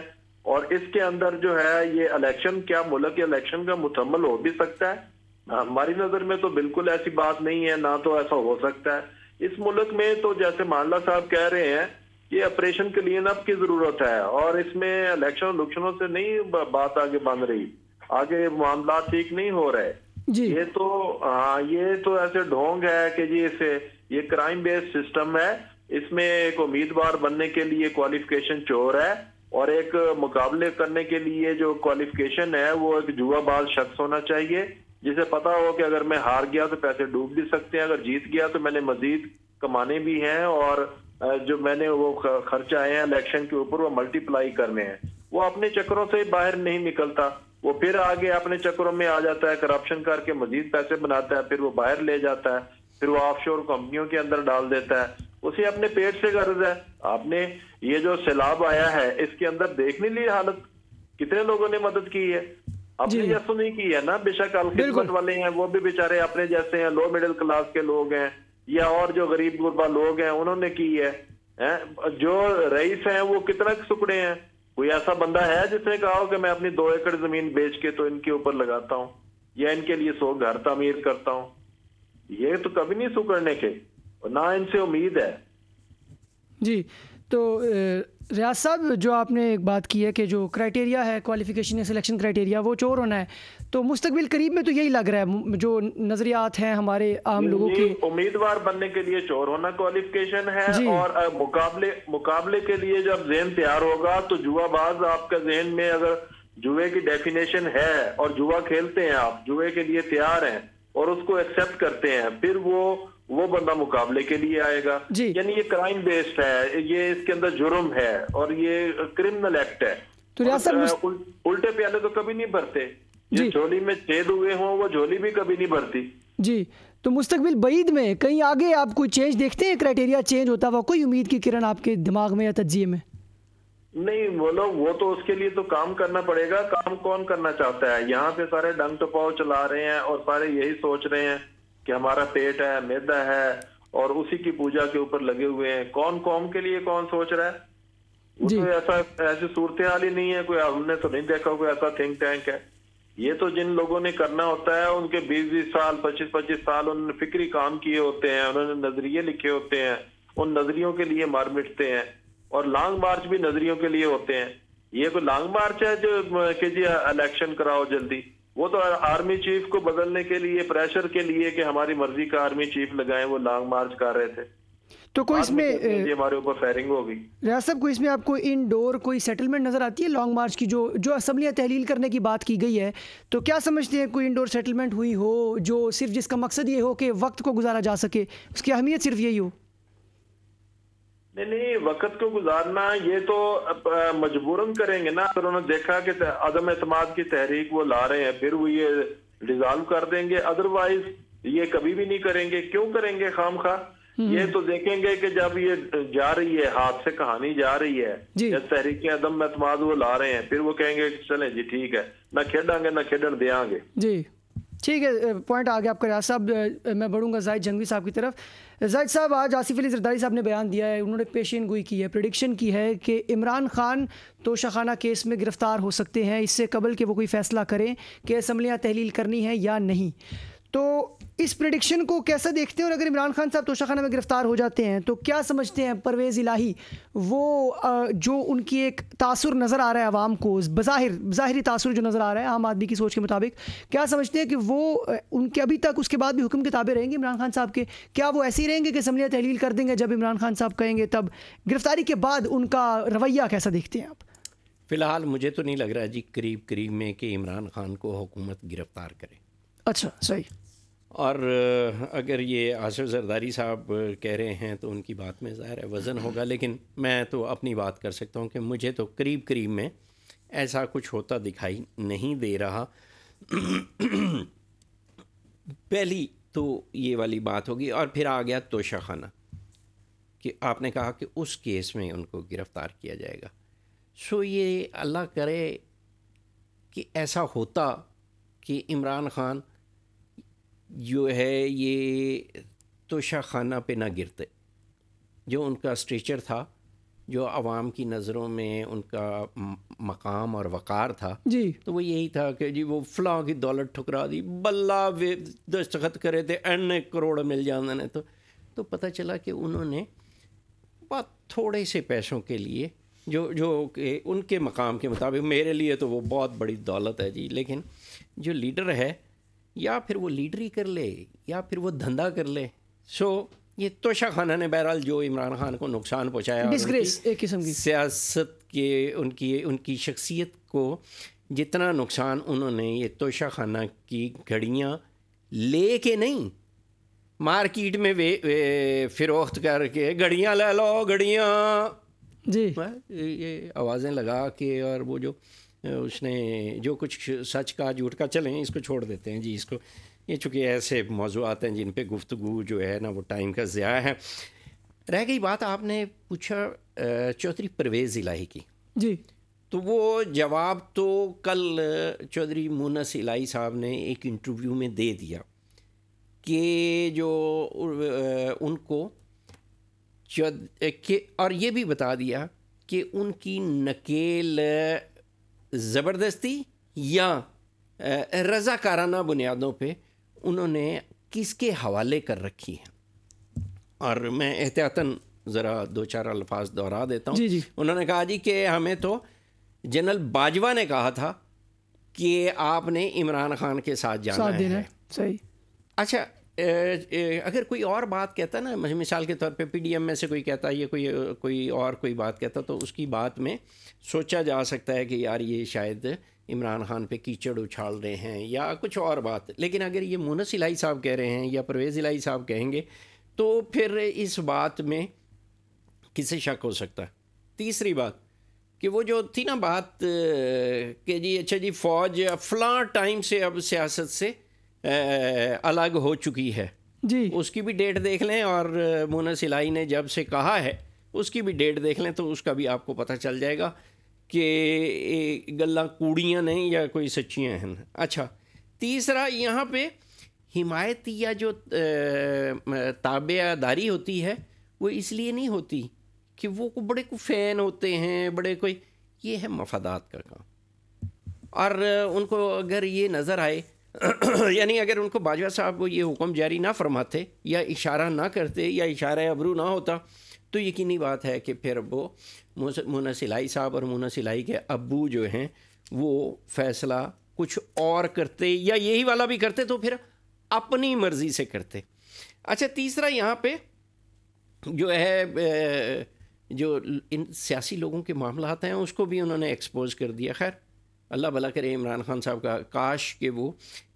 और इसके अंदर जो है ये इलेक्शन क्या मुल्क इलेक्शन का मुतमल हो भी सकता है हमारी नज़र में तो बिल्कुल ऐसी बात नहीं है ना तो ऐसा हो सकता है इस मुल्क में तो जैसे मानला साहब कह रहे हैं ये ऑपरेशन क्लीन अप की जरूरत है और इसमें इलेक्शन उलेक्शनों से नहीं बात आगे बन रही आगे मामला ठीक नहीं हो रहे जी। ये तो हाँ ये तो ऐसे ढोंग है कि जी इसे ये क्राइम बेस्ड सिस्टम है इसमें एक उम्मीदवार बनने के लिए क्वालिफिकेशन चोर है और एक मुकाबले करने के लिए जो क्वालिफिकेशन है वो एक जुआबाज शख्स होना चाहिए जिसे पता हो कि अगर मैं हार गया तो पैसे डूब भी सकते हैं अगर जीत गया तो मैंने मजीद कमाने भी हैं और जो मैंने वो खर्च आए हैं इलेक्शन के ऊपर वो मल्टीप्लाई करने हैं वो अपने चक्करों से बाहर नहीं निकलता वो फिर आगे अपने चक्करों में आ जाता है करप्शन करके मजीद पैसे बनाता है फिर वो बाहर ले जाता है फिर वो ऑफशोर कंपनियों के अंदर डाल देता है उसे अपने पेट से गर्ज है आपने ये जो सैलाब आया है इसके अंदर देखने ली हालत कितने लोगों ने मदद की है अपने जैसों तो नहीं की है ना बेशक अलखिदमत वाले हैं वो भी बेचारे अपने जैसे हैं लो मिडिल क्लास के लोग हैं या और जो गरीब गुरबा लोग हैं उन्होंने की है, है? जो रईस हैं वो कितना सुकड़े हैं कोई ऐसा बंदा है जिसने कहा हो कि मैं अपनी दो एकड़ जमीन बेच के तो इनके ऊपर लगाता हूँ या इनके लिए सो घर तमीर करता हूँ ये तो कभी नहीं सुकड़ने के और ना इनसे उम्मीद है जी तो रियाज साहब जो आपने एक बात की है कि जो क्राइटेरिया है क्वालिफिकेशन या सिलेक्शन क्राइटेरिया वो चोर होना है तो मुस्तकबिल करीब में तो यही लग रहा है जो नजरियात हैं हमारे आम लोगों के उम्मीदवार बनने के लिए चोर होना क्वालिफिकेशन है और मुकाबले मुकाबले के लिए जब जेन तैयार होगा तो जुआबाज आपका जहन में अगर जुए की डेफिनेशन है और जुआ खेलते हैं आप जुए के लिए तैयार हैं और उसको एक्सेप्ट करते हैं फिर वो वो बंदा मुकाबले के लिए आएगा यानी ये क्राइम बेस्ड है ये इसके अंदर जुर्म है और ये क्रिमिनल एक्ट है तो रियासत उल, उल्टे प्याले तो कभी नहीं भरते जिस झोली में छेद हुए हों वो झोली भी कभी नहीं भरती जी तो मुस्तकबिल बईद में कहीं आगे आप कोई चेंज देखते हैं क्राइटेरिया चेंज होता हुआ कोई उम्मीद की किरण आपके दिमाग में या तजिए में नहीं बोलो वो तो उसके लिए तो काम करना पड़ेगा काम कौन करना चाहता है यहाँ पे सारे डंग टपाव चला रहे हैं और सारे यही सोच रहे हैं कि हमारा पेट है मैदा है और उसी की पूजा के ऊपर लगे हुए हैं कौन कौम के लिए कौन सोच रहा है तो ऐसा ऐसी सूरत हाल ही नहीं है कोई हमने तो नहीं देखा कोई ऐसा थिंक टैंक है ये तो जिन लोगों ने करना होता है उनके बीस बीस साल पच्चीस पच्चीस साल उन्होंने फिक्री काम किए होते हैं उन्होंने नजरिए लिखे होते हैं उन नजरियों के लिए मार मिटते हैं और लॉन्ग मार्च भी नजरियों के लिए होते हैं ये कोई लॉन्ग मार्च है जो कि जी इलेक्शन कराओ जल्दी वो तो आर्मी चीफ को बदलने के लिए प्रेशर के लिए कि हमारी मर्जी का आर्मी चीफ लगाए वो लॉन्ग मार्च कर रहे थे तो कोई इसमें हमारे ऊपर फायरिंग हो गई रियाज साहब कोई इसमें आपको इनडोर कोई सेटलमेंट नज़र आती है लॉन्ग मार्च की जो जो असम्बलियाँ तहलील करने की बात की गई है तो क्या समझते हैं कोई इनडोर सेटलमेंट हुई हो जो सिर्फ जिसका मकसद ये हो कि वक्त को गुजारा जा सके उसकी अहमियत सिर्फ यही हो नहीं नहीं वक्त को गुजारना ये तो मजबूरन करेंगे ना अगर उन्होंने देखा कि अदम एतम की तहरीक वो ला रहे हैं फिर वो ये डिजॉल्व कर देंगे अदरवाइज ये कभी भी नहीं करेंगे क्यों करेंगे खाम खा हम्म। ये तो देखेंगे कि जब ये जा रही है हाथ से कहानी जा रही है जब तहरीक अदम एतमाद वो ला रहे हैं फिर वो कहेंगे चले जी ठीक है ना खेडांगे ना खेडन देंगे जी ठीक है पॉइंट आ गया आपका रियाज साहब मैं बढ़ूंगा जाहिद जंगवी साहब की तरफ जाहिद साहब आज आसिफ अली जरदारी साहब ने बयान दिया है उन्होंने पेशेन गोई की है प्रडिक्शन की है कि इमरान खान तोशाखाना केस में गिरफ्तार हो सकते हैं इससे कबल कि वो कोई फ़ैसला करें कि असम्बलियाँ तहलील करनी है या नहीं तो इस प्रडिक्शन को कैसा देखते हैं और अगर इमरान खान साहब तोशाखाना में गिरफ्तार हो जाते हैं तो क्या समझते हैं परवेज़ इलाही वो जो उनकी एक तासर नज़र आ रहा है आवाम को बज़ाहिर ज़ाहरी तासर जो नज़र आ रहा है आम आदमी की सोच के मुताबिक क्या समझते हैं कि वो उनके अभी तक उसके बाद भी हुक्म किताबें रहेंगे इमरान खान साहब के क्या वो ऐसे ही रहेंगे कि असम्बलियाँ तहलील कर देंगे जब इमरान खान साहब कहेंगे तब गिरफ़्तारी के बाद उनका रवैया कैसा देखते हैं आप फ़िलहाल मुझे तो नहीं लग रहा जी करीब करीब में कि इमरान खान को हुकूमत गिरफ़्तार करे अच्छा सही और अगर ये आसिफ जरदारी साहब कह रहे हैं तो उनकी बात में ज़ाहिर है वज़न होगा लेकिन मैं तो अपनी बात कर सकता हूँ कि मुझे तो करीब करीब में ऐसा कुछ होता दिखाई नहीं दे रहा पहली तो ये वाली बात होगी और फिर आ गया तोशा खाना कि आपने कहा कि उस केस में उनको गिरफ़्तार किया जाएगा सो ये अल्लाह करे कि ऐसा होता कि इमरान ख़ान जो है ये तोशा खाना पे ना गिरते जो उनका स्ट्रेचर था जो आवाम की नज़रों में उनका मकाम और वक़ार था जी तो वो यही था कि जी वो फलाँ की दौलत ठुकरा दी बल्ला वे दस्तखत करे थे अन्य करोड़ मिल जाने ने तो तो पता चला कि उन्होंने बात थोड़े से पैसों के लिए जो जो के उनके मकाम के मुताबिक मेरे लिए तो वो बहुत बड़ी दौलत है जी लेकिन जो लीडर है या फिर वो लीडरी कर ले या फिर वो धंधा कर ले सो ये तोशा खाना ने बहरहाल जो इमरान खान को नुकसान पहुँचाया डिस्ग्रेस एक किस्म की सियासत के उनकी उनकी शख्सियत को जितना नुकसान उन्होंने ये तोशा खाना की घड़ियाँ ले के नहीं मार्केट में वे, वे फिरोख्त करके घड़ियाँ ले लो घड़ियाँ जी हाँ, ये आवाज़ें लगा के और वो जो उसने जो कुछ सच का झूठ का चलें इसको छोड़ देते हैं जी इसको ये चूँकि ऐसे मौजूद हैं जिन पर गुफ्तु जो है ना वो टाइम का ज़्या है रह गई बात आपने पूछा चौधरी परवेज़ इलाही की जी तो वो जवाब तो कल चौधरी मुनस इलाही साहब ने एक इंटरव्यू में दे दिया कि जो उनको के और ये भी बता दिया कि उनकी नकेल ज़बरदस्ती या रज़ाकाराना बुनियादों पे उन्होंने किसके हवाले कर रखी है और मैं एहतियातन ज़रा दो चार अल्फाज दोहरा देता हूँ उन्होंने कहा जी कि हमें तो जनरल बाजवा ने कहा था कि आपने इमरान खान के साथ जाना साथ है सही अच्छा अगर कोई और बात कहता ना मिसाल के तौर पे पीडीएम में से कोई कहता है ये कोई कोई और कोई बात कहता तो उसकी बात में सोचा जा सकता है कि यार ये शायद इमरान खान पे कीचड़ उछाल रहे हैं या कुछ और बात लेकिन अगर ये मुनस इलाही साहब कह रहे हैं या परवेज़ इलाही साहब कहेंगे तो फिर इस बात में किसे शक हो सकता है तीसरी बात कि वो जो थी ना बात कि जी अच्छा जी फ़ौज फ़लाँ टाइम से अब सियासत से अलग हो चुकी है जी उसकी भी डेट देख लें और मोना सिलाई ने जब से कहा है उसकी भी डेट देख लें तो उसका भी आपको पता चल जाएगा कि गल्ला कूड़ियाँ नहीं या कोई सच्चियाँ हैं अच्छा तीसरा यहाँ पे हिमायती या जो ताबेदारी होती है वो इसलिए नहीं होती कि वो को बड़े को फैन होते हैं बड़े कोई ये है मफादात का काम और उनको अगर ये नज़र आए यानी अगर उनको बाजवा साहब को ये हुक्म जारी ना फरमाते या इशारा ना करते या इशारा अबरू ना होता तो यकीनी बात है कि फिर वो मोना सिलाई साहब और मोना सिलाई के अबू जो हैं वो फैसला कुछ और करते या यही वाला भी करते तो फिर अपनी मर्ज़ी से करते अच्छा तीसरा यहाँ पे जो है जो इन सियासी लोगों के मामला हैं उसको भी उन्होंने एक्सपोज कर दिया खैर अल्लाह भला करे इमरान खान साहब का काश कि वो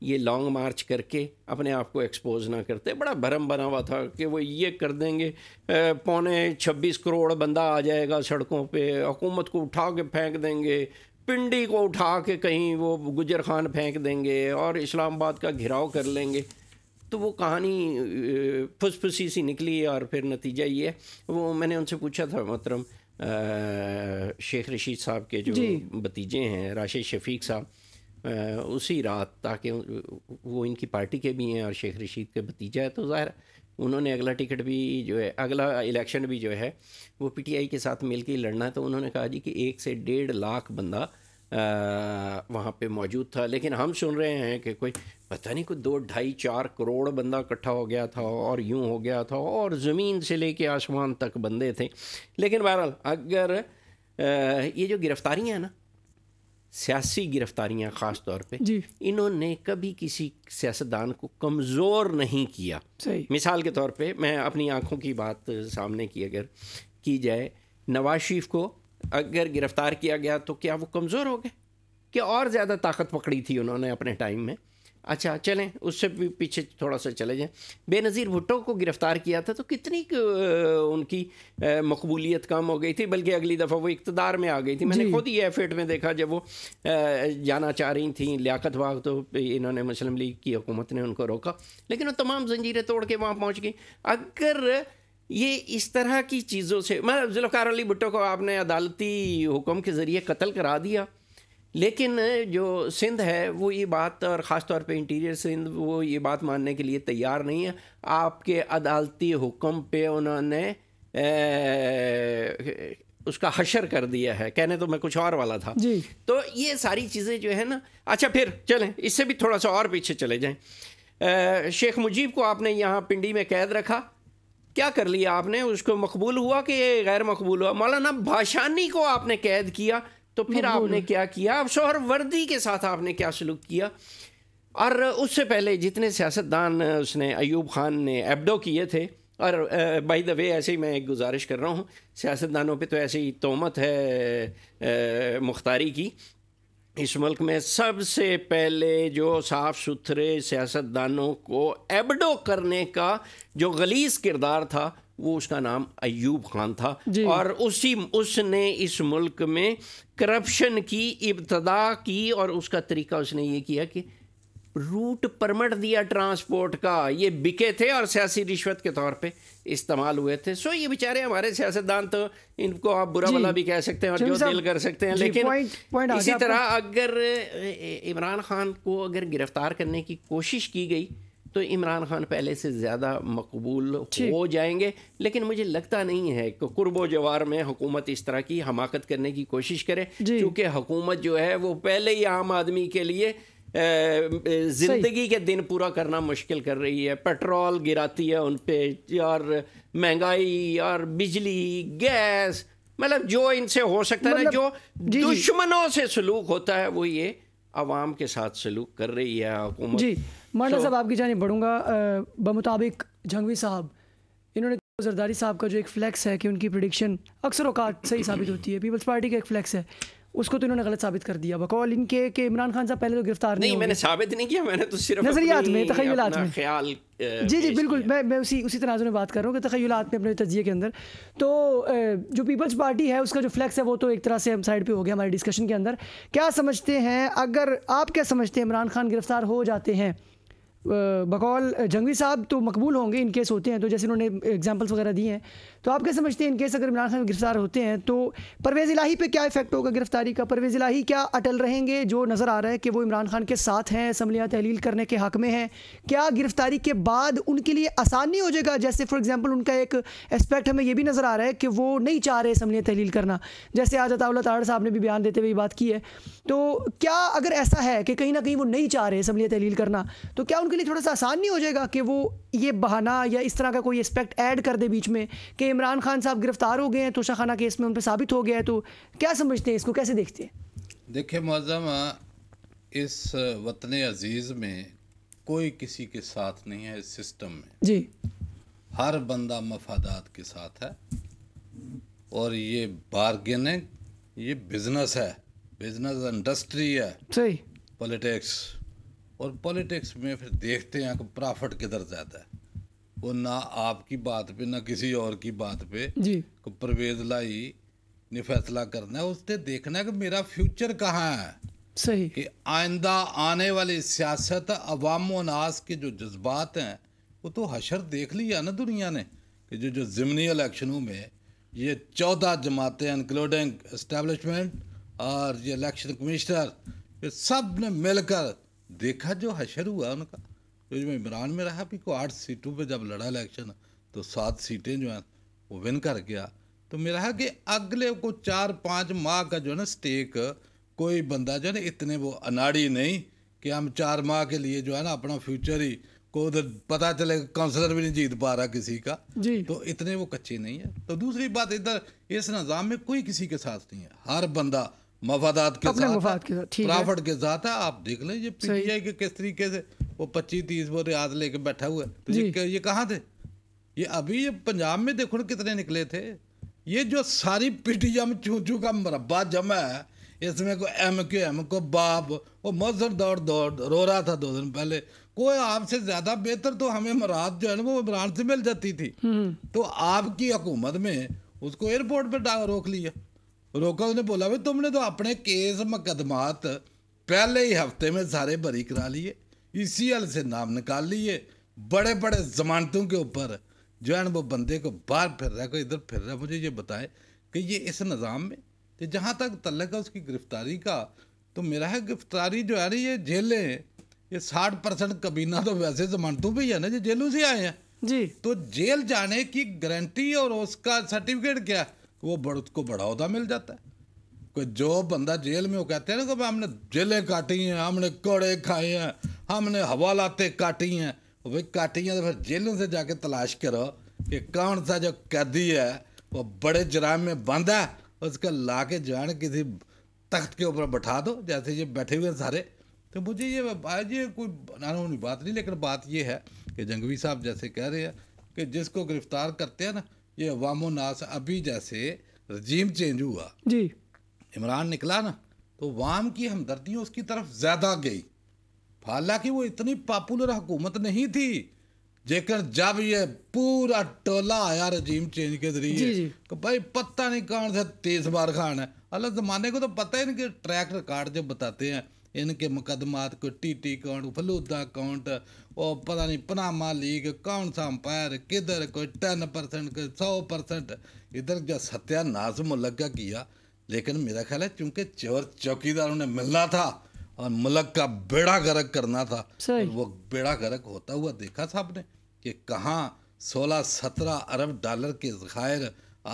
ये लॉन्ग मार्च करके अपने आप को एक्सपोज ना करते बड़ा भरम बना हुआ था कि वो ये कर देंगे पौने छब्बीस करोड़ बंदा आ जाएगा सड़कों पे हुकूमत को उठा के फेंक देंगे पिंडी को उठा के कहीं वो गुजर खान फेंक देंगे और इस्लामाबाद का घिराव कर लेंगे तो वो कहानी फुसफुसी सी निकली और फिर नतीजा ये वो मैंने उनसे पूछा था मोहतरम शेख रशीद साहब के जो भतीजे हैं राशिद शफीक साहब उसी रात ताकि वो इनकी पार्टी के भी हैं और शेख रशीद के भतीजा है तो ज़ाहिर उन्होंने अगला टिकट भी जो है अगला इलेक्शन भी जो है वो पीटीआई के साथ मिलकर लड़ना है तो उन्होंने कहा जी कि एक से डेढ़ लाख बंदा वहाँ पे मौजूद था लेकिन हम सुन रहे हैं कि कोई पता नहीं कुछ दो ढाई चार करोड़ बंदा इकट्ठा हो गया था और यूँ हो गया था और ज़मीन से लेके आसमान तक बंदे थे लेकिन बहरहाल अगर ये जो गिरफ्तारियाँ हैं ना सियासी गिरफ्तारियां ख़ास तौर पे इन्होंने कभी किसी सियासतदान को कमज़ोर नहीं किया सही मिसाल के तौर पे मैं अपनी आंखों की बात सामने की अगर की जाए नवाज शरीफ को अगर गिरफ़्तार किया गया तो क्या वो कमज़ोर हो गए क्या और ज़्यादा ताकत पकड़ी थी उन्होंने अपने टाइम में अच्छा चलें उससे भी पीछे थोड़ा सा चले जाएं बेनज़ीर भुट्टो को गिरफ़्तार किया था तो कितनी उनकी मकबूलियत कम हो गई थी बल्कि अगली दफ़ा वो इकतदार में आ गई थी मैंने खुद ही एफेट में देखा जब वो जाना चाह रही थी लियाकत बाग तो इन्होंने मुस्लिम लीग की हुकूमत ने उनको रोका लेकिन वो तमाम जंजीरें तोड़ के वहाँ पहुँच गई अगर ये इस तरह की चीज़ों से मतलब जुल्फ़ार अली भुट्टो को आपने अदालती हुक्म के ज़रिए कत्ल करा दिया लेकिन जो सिंध है वो ये बात और ख़ास तौर पे इंटीरियर सिंध वो ये बात मानने के लिए तैयार नहीं है आपके अदालती हुक्म पे उन्होंने उसका हशर कर दिया है कहने तो मैं कुछ और वाला था जी तो ये सारी चीज़ें जो है ना अच्छा फिर चलें इससे भी थोड़ा सा और पीछे चले जाएं शेख मुजीब को आपने यहाँ पिंडी में कैद रखा क्या कर लिया आपने उसको मकबूल हुआ कि गैर मकबूल हुआ मौलाना भाषानी को आपने कैद किया तो फिर आपने क्या किया अब शोहर वर्दी के साथ आपने क्या सलूक किया और उससे पहले जितने सियासतदान उसने अयूब खान ने एबडो किए थे और बाय द वे ऐसे ही मैं एक गुजारिश कर रहा हूँ सियासतदानों पे तो ऐसे ही तोहमत है मुख्तारी की इस मुल्क में सबसे पहले जो साफ सुथरे सियासतदानों को एबडो करने का जो गलीस किरदार था वो उसका नाम अयूब खान था और उसी उसने इस मुल्क में करप्शन की इब्तदा की और उसका तरीका उसने ये किया कि रूट परमिट दिया ट्रांसपोर्ट का ये बिके थे और सियासी रिश्वत के तौर पे इस्तेमाल हुए थे सो ये बेचारे हमारे सियासतदान तो इनको आप बुरा भला भी कह सकते हैं और जो दिल कर सकते हैं लेकिन पॉइंट, पॉइंट इसी तरह अगर इमरान खान को अगर गिरफ्तार करने की कोशिश की गई तो इमरान खान पहले से ज़्यादा मकबूल हो जाएंगे लेकिन मुझे लगता नहीं है कि कुर्ब जवार में हुकूमत इस तरह की हमाकत करने की कोशिश करे क्योंकि हुकूमत जो है वो पहले ही आम आदमी के लिए ज़िंदगी के दिन पूरा करना मुश्किल कर रही है पेट्रोल गिराती है उन पर और महंगाई और बिजली गैस मतलब जो इनसे हो सकता है ना मतलब- जो दुश्मनों से सलूक होता है वो ये आवाम के साथ सलूक कर रही है हुकूमत मौलाना साहब आपकी जानी बढ़ूँगा बमुताबिक जंगवी साहब इन्होंने जरदारी साहब का जो एक फ्लैक्स है कि उनकी प्रडिक्शन अक्सर अवकात सही साबित होती है पीपल्स पार्टी का एक फ्लैक्स है उसको तो इन्होंने गलत साबित कर दिया बकौल इनके कि इमरान खान साहब पहले तो गिरफ्तार नहीं, नहीं मैंने साबित नहीं किया मैंने तो सिर्फ नजरियात में तखयलात में ख्याल जी जी बिल्कुल मैं मैं उसी उसी तरह से बात कर रहा हूँ कि तखयलात में अपने तजिए के अंदर तो जो पीपल्स पार्टी है उसका जो फ्लैक्स है वो तो एक तरह से हम साइड पर हो गया हमारे डिस्कशन के अंदर क्या समझते हैं अगर आप क्या समझते हैं इमरान खान गिरफ्तार हो जाते हैं बकौल जंगवी साहब तो मकबूल होंगे इन केस होते हैं तो जैसे उन्होंने एग्जांपल्स वगैरह दिए हैं तो आप क्या समझते हैं इनकेस अगर इमरान खान गिरफ्तार होते हैं तो परवेज़ इलाही पे क्या इफेक्ट होगा गिरफ्तारी का परवेज़ इलाही क्या अटल रहेंगे जो नज़र आ रहा है कि वो इमरान खान के साथ हैं असम्बलियाँ तहलील करने के हक़ में हैं क्या गिरफ्तारी के बाद उनके लिए आसानी हो जाएगा जैसे फॉर एग्ज़ाम्पल उनका एक एस्पेक्ट हमें यह भी नज़र आ रहा है कि वो नहीं चाह रहे असम्बलियाँ तहलील करना जैसे आज अताउल्ला ताड़ साहब ने भी बयान देते हुए बात की है तो क्या अगर ऐसा है कि कहीं ना कहीं वो नहीं चाह रहे असम्बलियाँ तहलील करना तो क्या उनके लिए थोड़ा सा आसान नहीं हो जाएगा कि वो ये बहाना या इस तरह का कोई एस्पेक्ट ऐड कर दे बीच में कि इमरान खान साहब गिरफ्तार हो गए हैं तोशाखाना केस में उन पर साबित हो गया है तो क्या समझते हैं इसको कैसे देखते हैं देखिए मज़म इस वतन अजीज़ में कोई किसी के साथ नहीं है इस सिस्टम में जी हर बंदा मफादात के साथ है और ये बारगेनिंग ये बिजनेस है बिजनेस इंडस्ट्री है सही पॉलिटिक्स और पॉलिटिक्स में फिर देखते हैं कि प्रॉफिट किधर जाता है वो ना आपकी बात पे ना किसी और की बात पे जी प्रवेद लाई ने फैसला करना है उसने देखना है कि मेरा फ्यूचर कहाँ है सही कि आइंदा आने वाली सियासत अवाम नाज के जो जज्बात हैं वो तो हशर देख लिया ना दुनिया ने कि जो जो ज़मनी इलेक्शनों में ये चौदह जमातें इंक्लूडिंग इस्टेब्लिशमेंट और ये इलेक्शन कमिश्नर ये सब ने मिलकर देखा जो हशर हुआ उनका तो जो इमरान में रहा भी को आठ सीटों पे जब लड़ा इलेक्शन तो सात सीटें जो हैं वो विन कर गया तो मेरा है कि अगले को चार पाँच माह का जो है ना स्टेक कोई बंदा जो है ना इतने वो अनाड़ी नहीं कि हम चार माह के लिए जो है ना अपना फ्यूचर ही को उधर पता चले काउंसलर भी नहीं जीत पा रहा किसी का जी तो इतने वो कच्चे नहीं है तो दूसरी बात इधर इस निज़ाम में कोई किसी के साथ नहीं है हर बंदा मफादात के मफाद के साथ प्रॉफिट के साथ है आप देख लें ये पीटीआई के किस तरीके से वो पच्चीस तीस बोरे आज लेके बैठा हुआ है तो ये कहाँ थे ये अभी ये पंजाब में देखो कितने निकले थे ये जो सारी पीटीएम चू चू का मरबा जमा है इसमें को एम के एम को बाप वो मजर दौड़ दौड़ रो रहा था दो दिन पहले कोई आपसे ज्यादा बेहतर तो हमें मराद जो है ना वो इमरान से मिल जाती थी हम्म। तो आपकी हुकूमत में उसको एयरपोर्ट पर रोक लिया रोका उसने बोला भाई तुमने तो अपने केस मुकदमात पहले ही हफ्ते में सारे बरी करा लिए इसी हल से नाम निकाल लिए बड़े बड़े जमानतों के ऊपर जो है वो बंदे को बाहर फिर रहा है कोई इधर फिर रहा है मुझे ये बताए कि ये इस निज़ाम में तो जहाँ तक तलक है उसकी गिरफ्तारी का तो मेरा है गिरफ्तारी जो है ना ये जेलें ये साठ परसेंट कबीना तो वैसे जमानतों पर ही है ना जो जेलों से आए हैं जी तो जेल जाने की गारंटी और उसका सर्टिफिकेट क्या है वो बड़ उसको बढ़ावा मिल जाता है कोई जो बंदा जेल में वो कहते हैं ना कि हमने जेलें काटी हैं हमने कड़े खाए हैं हमने हवालाते काटी हैं वो भाई काटी हैं तो फिर जेलों से जाके तलाश करो कि कौन सा जो कैदी है वो बड़े जराम में बंद है उसका ला के जान किसी तख्त के ऊपर बैठा दो जैसे ये बैठे हुए हैं सारे तो मुझे ये आज ये कोई अनहोनी बात नहीं लेकिन बात ये है कि जंगवी साहब जैसे कह रहे हैं कि जिसको गिरफ्तार करते हैं ना ये वामोनास अभी जैसे रजीम चेंज हुआ जी इमरान निकला ना तो वाम की हमदर्दियाँ उसकी तरफ ज़्यादा गई हालांकि वो इतनी पॉपुलर हुकूमत नहीं थी जेकर जब ये पूरा टोला आया रजीम चेंज के जरिए कि भाई पता नहीं कौन से तेज बार खान है अल्लाह जमाने को तो पता है इनके ट्रैक रिकॉर्ड जो बताते हैं इनके मुकदमात को टी टी अकाउंट फलूदा अकाउंट वो पता नहीं पनामा लीग कौन सा अंपायर किधर कोई टेन परसेंट कोई सौ परसेंट इधर जो सत्यानाश मुलगा किया लेकिन मेरा ख्याल है चूंकि चोर चौकीदार उन्हें मिलना था और मुलक का बेड़ा गर्क करना था और वो बेड़ा गर्क होता हुआ देखा साहब ने कि कहाँ सोलह सत्रह अरब डॉलर के खायर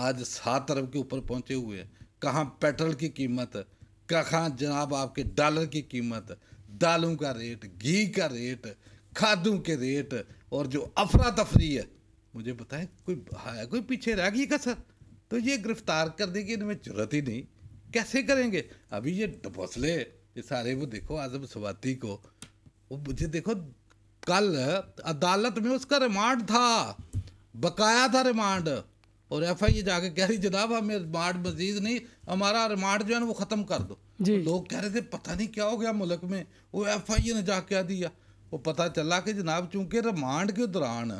आज सात अरब के ऊपर पहुँचे हुए हैं कहाँ पेट्रोल की कीमत कहाँ जनाब आपके डॉलर की कीमत दालों का रेट घी का रेट खादों के रेट और जो अफरा तफरी है मुझे पता है कोई है कोई पीछे रह गई कसर तो ये गिरफ्तार कर देगी इनमें जरूरत ही नहीं कैसे करेंगे अभी ये डबोसले ये सारे वो देखो आजम सवाती को वो मुझे देखो कल अदालत में उसका रिमांड था बकाया था रिमांड और एफ आई जाके कह रही जनाब हमें रिमांड मजीद नहीं हमारा रिमांड जो है ना वो ख़त्म कर दो तो लोग कह रहे थे पता नहीं क्या हो गया मुल्क में वो एफ आई ने जाके दिया वो पता चला कि जनाब चूंकि रिमांड के दौरान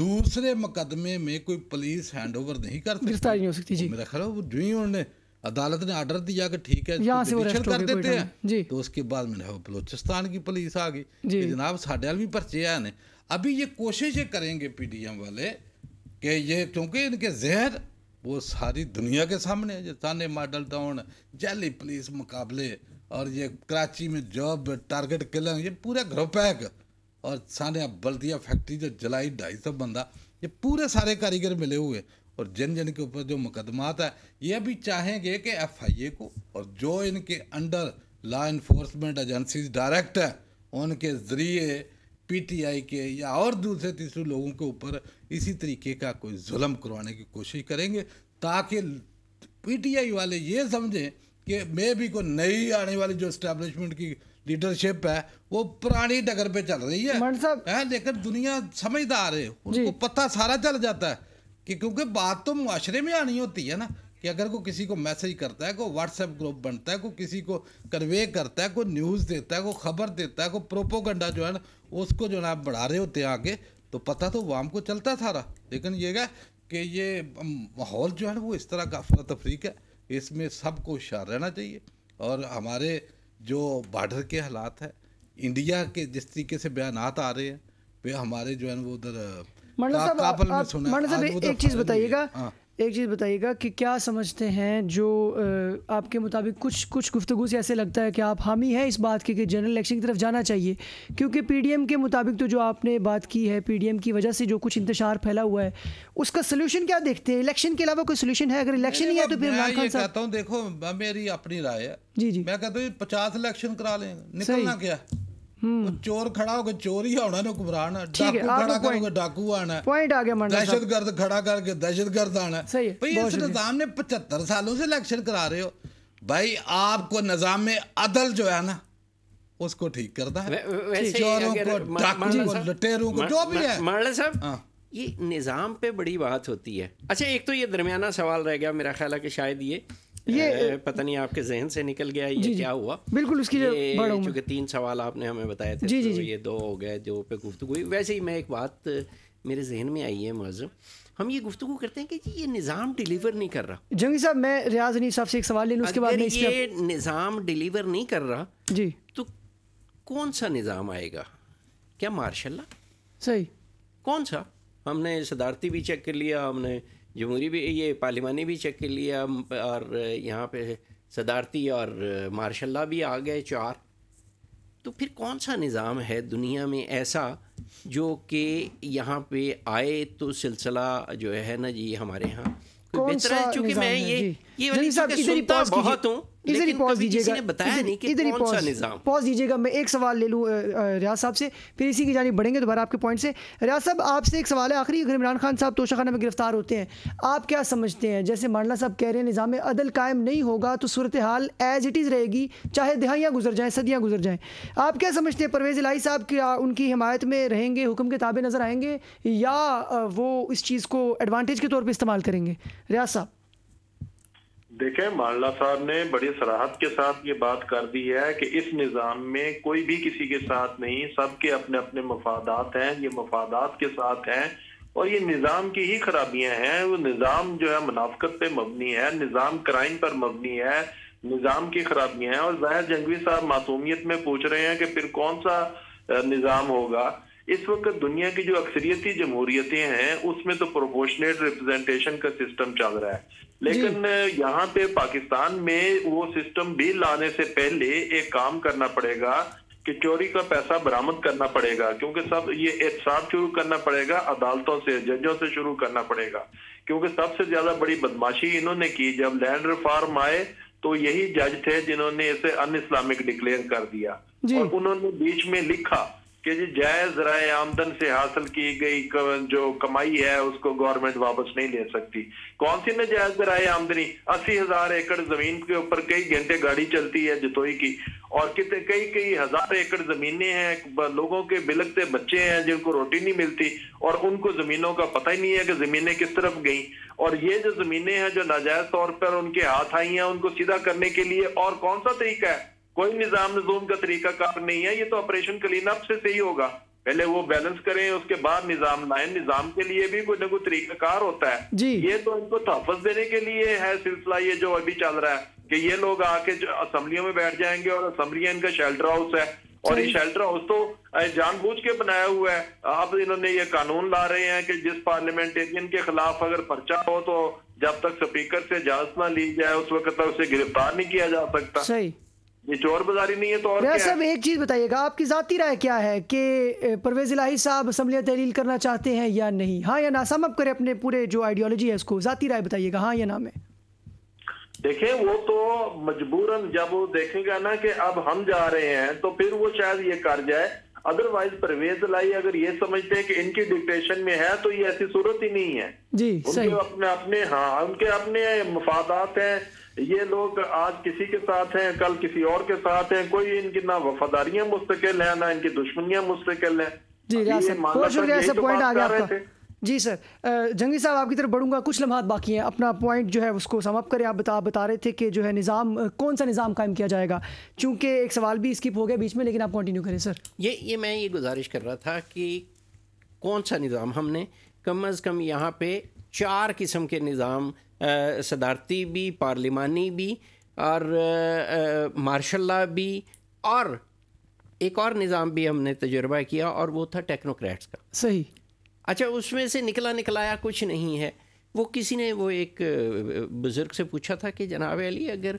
दूसरे मुकदमे में कोई पुलिस हैंडओवर नहीं कर नहीं हो सकती जी मेरा ख्याल वो जो ही उन्होंने अदालत ने आर्डर दिया कि ठीक है से वो कर देते हैं जी तो उसके बाद मैंने वो बलोचिस्तान की पुलिस आ गई जनाब साढ़े भी पर्चे आए ने अभी ये कोशिशें करेंगे पीडीएम वाले कि ये क्योंकि इनके जहर वो सारी दुनिया के सामने है जो ताने मॉडल टाउन जैली पुलिस मुकाबले और ये कराची में जॉब टारगेट किलर ये पूरा पूरे पैक और सारे बल्दिया फैक्ट्री जो जलाई ढाई सौ बंदा ये पूरे सारे कारीगर मिले हुए और जिन जिन के ऊपर जो मुकदमात है ये भी चाहेंगे कि एफ आई ए को और जो इनके under law enforcement agencies direct है उनके ज़रिए पी टी आई के या और दूसरे तीसरे लोगों के ऊपर इसी तरीके का कोई जुल्म करवाने की कोशिश करेंगे ताकि पी टी आई वाले ये समझें कि मे भी कोई नई आने वाली जो स्टैब्लिशमेंट की लीडरशिप है वो पुरानी डगर पे चल रही है, हैं लेकिन दुनिया समझदार है उनको पता सारा चल जाता है कि क्योंकि बात तो मुआरे में आनी होती है ना कि अगर कोई किसी को मैसेज करता है कोई व्हाट्सएप ग्रुप बनता है कोई किसी को कन्वे करता है कोई न्यूज़ देता है कोई खबर देता है कोई प्रोपोगंडा जो है ना उसको जो ना बढ़ा रहे होते हैं आगे तो पता तो वाम को चलता सारा लेकिन ये क्या कि ये माहौल जो है ना वो इस तरह का अफरा तफरीक है इसमें सबको होशियार रहना चाहिए और हमारे जो बाडर के हालात है इंडिया के जिस तरीके से बयान आ रहे हैं वे हमारे जो है वो उधर साहब एक चीज़ बताइएगा हाँ। एक चीज़ बताइएगा कि क्या समझते हैं जो आपके मुताबिक कुछ कुछ गुफ्तु से ऐसे लगता है कि आप हामी हैं इस बात के कि जनरल इलेक्शन की तरफ जाना चाहिए क्योंकि पीडीएम के मुताबिक तो जो आपने बात की है पीडीएम की वजह से जो कुछ इंतशार फैला हुआ है उसका सोल्यूशन क्या देखते हैं इलेक्शन के अलावा कोई सोल्यूशन है अगर इलेक्शन नहीं है तो फिर मैं कहता देखो मेरी अपनी राय है जी जी मैं कहता हूँ पचास इलेक्शन करा लें निकलना क्या हम्म। चोर खड़ा होकर चोर ही आना ना हुक्मरान डाकू खड़ा करोगे डाकू आना पॉइंट आ गया दहशत गर्द खड़ा करके दहशत गर्द आना सही भाई इस निजाम ने पचहत्तर सालों से इलेक्शन करा रहे हो भाई आपको निजाम में अदल जो है ना उसको ठीक करता है चोरों को डाकुओं को लुटेरों को जो भी है मरला साहब हाँ। ये निज़ाम पे बड़ी बात होती है अच्छा एक तो ये दरमियाना सवाल रह गया मेरा ख्याल है कि शायद ये ये पता नहीं आपके जहन से निकल गया ये क्या हुआ बिल्कुल उसकी क्योंकि तीन सवाल आपने हमें बताए थे जी, तो जी, ये दो हो गए जो पे गुफ्तु वैसे ही मैं एक बात मेरे जहन में आई है मज हम ये गुफ्तु करते हैं कि जी ये निज़ाम डिलीवर नहीं कर रहा जंगी साहब मैं रियाज अनी साहब से एक सवाल ले लूँ उसके बाद में ये निज़ाम डिलीवर नहीं कर रहा जी तो कौन सा निज़ाम आएगा क्या मार्शल सही कौन सा हमने सदारती भी चेक कर लिया हमने जमहूरी भी ये पार्लिमानी भी चेक कर लिया और यहाँ पे सदारती और मार्शल भी आ गए चार तो फिर कौन सा निज़ाम है दुनिया में ऐसा जो कि यहाँ पे आए तो सिलसिला जो है ना जी हमारे यहाँ से जानी बढ़ेंगे दोबारा एक सवाल है आखिरी अगर इमरान खान साहब तोशाखाना में गिरफ्तार होते हैं आप क्या समझते हैं जैसे मांडला साहब कह रहे हैं निज़ाम अदल कायम नहीं होगा तो सूरत हाल एज इट इज़ रहेगी चाहे दहाइयाँ गुजर जाए सदियाँ गुजर जाए आप क्या समझते हैं परवेज़ लाई साहब की उनकी हिमायत में रहेंगे हुक्म के ताबे नज़र आएंगे या वो इस चीज़ को एडवांटेज के तौर पर इस्तेमाल करेंगे रियाज साहब देखें मालला साहब ने बड़ी सराहत के साथ ये बात कर दी है कि इस निज़ाम में कोई भी किसी के साथ नहीं सबके अपने अपने मफादात हैं ये मफादात के साथ हैं और ये निज़ाम की ही खराबियां हैं वो निज़ाम जो है मुनाफ्त पे मबनी है निज़ाम क्राइम पर मबनी है निज़ाम की खराबियां हैं और जाहिर जंगवी साहब मासूमियत में पूछ रहे हैं कि फिर कौन सा निज़ाम होगा इस वक्त दुनिया की जो अक्सरियती जमहूरियतें हैं उसमें तो प्रोपोर्शनेट रिप्रेजेंटेशन का सिस्टम चल रहा है लेकिन यहाँ पे पाकिस्तान में वो सिस्टम भी लाने से पहले एक काम करना पड़ेगा कि चोरी का पैसा बरामद करना पड़ेगा क्योंकि सब ये एहसाब शुरू करना पड़ेगा अदालतों से जजों से शुरू करना पड़ेगा क्योंकि सबसे ज्यादा बड़ी बदमाशी इन्होंने की जब लैंड रिफॉर्म आए तो यही जज थे जिन्होंने इसे अन इस्लामिक डिक्लेयर कर दिया और उन्होंने बीच में लिखा कि जी जायज राय आमदन से हासिल की गई जो कमाई है उसको गवर्नमेंट वापस नहीं ले सकती कौन सी नजायज राय आमदनी अस्सी हजार एकड़ जमीन के ऊपर कई घंटे गाड़ी चलती है जतोई की और कितने कई कई हजार एकड़ जमीनें हैं लोगों के बिलकते बच्चे हैं जिनको रोटी नहीं मिलती और उनको जमीनों का पता ही नहीं है कि जमीनें किस तरफ गई और ये जो जमीनें हैं जो नाजायज तौर पर उनके हाथ आई हैं उनको सीधा करने के लिए और कौन सा तरीका है कोई निजाम निजूम का तरीका कार नहीं है ये तो ऑपरेशन क्लीन अप से सही होगा पहले वो बैलेंस करें उसके बाद निजाम लाए निजाम के लिए भी कोई ना कोई कार होता है जी। ये तो इनको तहफ़ देने के लिए है सिलसिला ये जो अभी चल रहा है कि ये लोग आके असम्बलियों में बैठ जाएंगे और असम्बलियां इनका शेल्टर हाउस है और ये शेल्टर हाउस तो जानबूझ के बनाया हुआ है अब इन्होंने ये कानून ला रहे हैं कि जिस पार्लियामेंटेरियन के खिलाफ अगर पर्चा हो तो जब तक स्पीकर से इजाजत ना ली जाए उस वक्त तक उसे गिरफ्तार नहीं किया जा सकता ये चोर बाजारी नहीं है तो और एक चीज बताइएगा आपकी जाती राय क्या है कि परवेज इलाही साहब तहलील करना चाहते हैं या नहीं हाँ या ना सम करें अपने पूरे जो आइडियोलॉजी है उसको जाती राय बताइएगा हाँ या ना में वो तो मजबूरन जब वो देखेगा ना कि अब हम जा रहे हैं तो फिर वो शायद ये कर जाए अदरवाइज परवेज लाई अगर ये समझते हैं कि इनकी डिक्टेशन में है तो ये ऐसी सूरत ही नहीं है जी उनके सही। अपने अपने हाँ उनके अपने मफादात हैं ये लोग आज किसी के साथ हैं कल किसी और के साथ हैं कोई इनकी ना वफादारियां मुस्तकिल हैं ना इनकी दुश्मनियां मुस्तकिल हैं जी हाँ सर बहुत शुक्रिया सर पॉइंट आ गया जी सर जंगी साहब आपकी तरफ बढ़ूंगा कुछ लम्हा बाकी हैं अपना पॉइंट जो है उसको समाप्त करें आप बता बता रहे थे कि जो है निज़ाम कौन सा निज़ाम कायम किया जाएगा चूँकि एक सवाल भी स्किप हो गया बीच में लेकिन आप कंटिन्यू करें सर ये ये मैं ये गुजारिश कर रहा था कि कौन सा निज़ाम हमने कम अज़ कम यहाँ पे चार किस्म के निज़ाम सदारती भी पार्लिमानी भी और ला भी और एक और निज़ाम भी हमने तजुर्बा किया और वो था टेक्नोक्रेट्स का सही अच्छा उसमें से निकला निकलाया कुछ नहीं है वो किसी ने वो एक बुज़ुर्ग से पूछा था कि जनाब अली अगर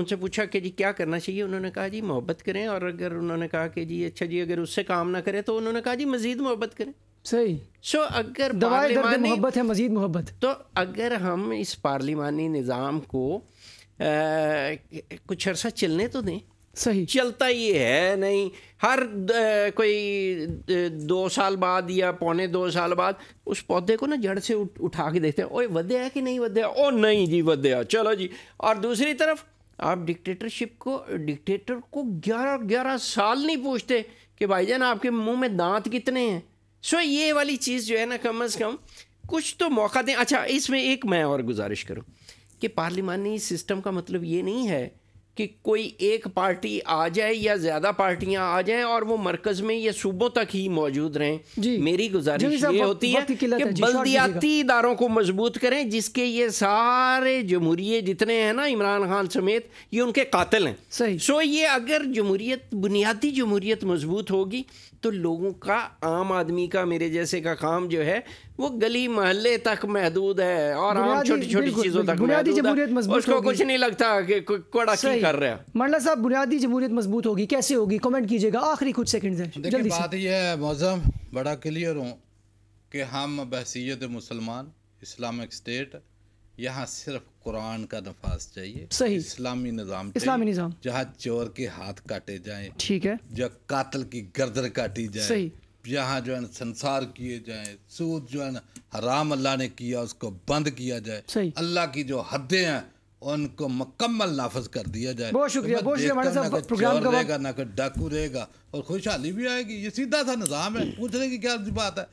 उनसे पूछा कि जी क्या करना चाहिए उन्होंने कहा जी मोहब्बत करें और अगर उन्होंने कहा कि जी अच्छा जी अगर उससे काम ना करें तो उन्होंने कहा जी मज़ीद मोहब्बत करें सही सो अगर मोहब्बत है मजीद मोहब्बत तो अगर हम इस पार्लिमानी निज़ाम को आ, कुछ अरसा चलने तो दें सही चलता ही है नहीं हर द, कोई दो साल बाद या पौने दो साल बाद उस पौधे को ना जड़ से उठ, उठा के देखते हैं ओए वधे है कि नहीं वधे ओ नहीं जी वधे चलो जी और दूसरी तरफ आप डिक्टेटरशिप को डिक्टेटर को ग्यारह ग्यारह साल नहीं पूछते कि भाईजान आपके मुंह में दांत कितने हैं सो so, ये वाली चीज़ जो है ना कम अज़ कम कुछ तो मौका दें अच्छा इसमें एक मैं और गुजारिश करूँ कि पार्लिमानी सिस्टम का मतलब ये नहीं है कि कोई एक पार्टी आ जाए या ज़्यादा पार्टियां आ जाएं और वो मरकज़ में या सूबों तक ही मौजूद रहें मेरी गुजारिश ये होती है कि बल्दियाती इदारों को मजबूत करें जिसके ये सारे जमहूरिये जितने हैं ना इमरान खान समेत ये उनके कातिल हैं सही सो ये अगर जमहूरीत बुनियादी जमहूरियत मजबूत होगी तो लोगों का आम आदमी का मेरे जैसे का काम जो है वो गली मोहल्ले तक महदूद है और आम छोटी छोटी चीज़ों तक उसको कुछ नहीं लगता कि कोड़ा कर रहे हैं मंडला साहब बुनियादी जमूरियत मजबूत होगी कैसे होगी कमेंट कीजिएगा आखिरी कुछ सेकंड है जल्दी बात यह है मौजम बड़ा क्लियर हूँ कि हम बहसीत मुसलमान इस्लामिक स्टेट यहाँ सिर्फ कुरान का नफाज चाहिए सही इस्लामी निज़ाम इस्लामी निज़ाम जहाँ चोर के हाथ काटे जाए ठीक है जो कातल की गर्दर काटी जाए सही यहाँ जो है संसार किए जाए सूद जो है हराम अल्लाह ने किया उसको बंद किया जाए अल्लाह की जो हदें हैं उनको मुकम्मल नाफज कर दिया जाए बहुत तो शुक्रिया बहुत शुक्रिया ना कोई डाकू रहेगा और खुशहाली भी आएगी ये सीधा सा निज़ाम है पूछने की क्या बात है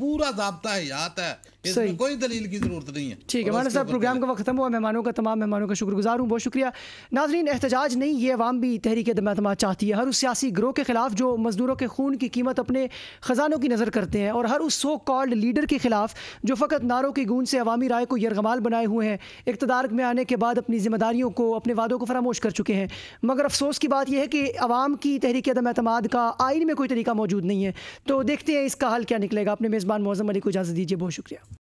पूरा जबता है याद है इसमें कोई दलील की ज़रूरत नहीं है ठीक है माना साहब प्रोग्राम का वक्त खत्म हुआ मेहमानों का तमाम मेहमानों का शुक्रगुजार हूँ बहुत शुक्रिया नाजरीन एहतजाज नहीं ये अवाम भी तहरीक दमातमा चाहती है हर उस सियासी ग्रोह के खिलाफ जो मजदूरों के खून की कीमत अपने ख़जानों की नज़र करते हैं और हर उस सो कॉल्ड लीडर के खिलाफ जो फ़कत नारों की गूंज से अवामी राय को यरगमाल बनाए हुए हैं इकतदार में आने के बाद अपनी जिम्मेदारियों को अपने वादों को फरामोश कर चुके हैं मगर अफसोस की बात यह है कि अवाम की तहरीक दमा अतमाद का आइन में कोई तरीका मौजूद नहीं है तो देखते हैं इसका हल क्या निकलेगा अपने मेज़बान मौजम अली को इजाज़त दीजिए बहुत शुक्रिया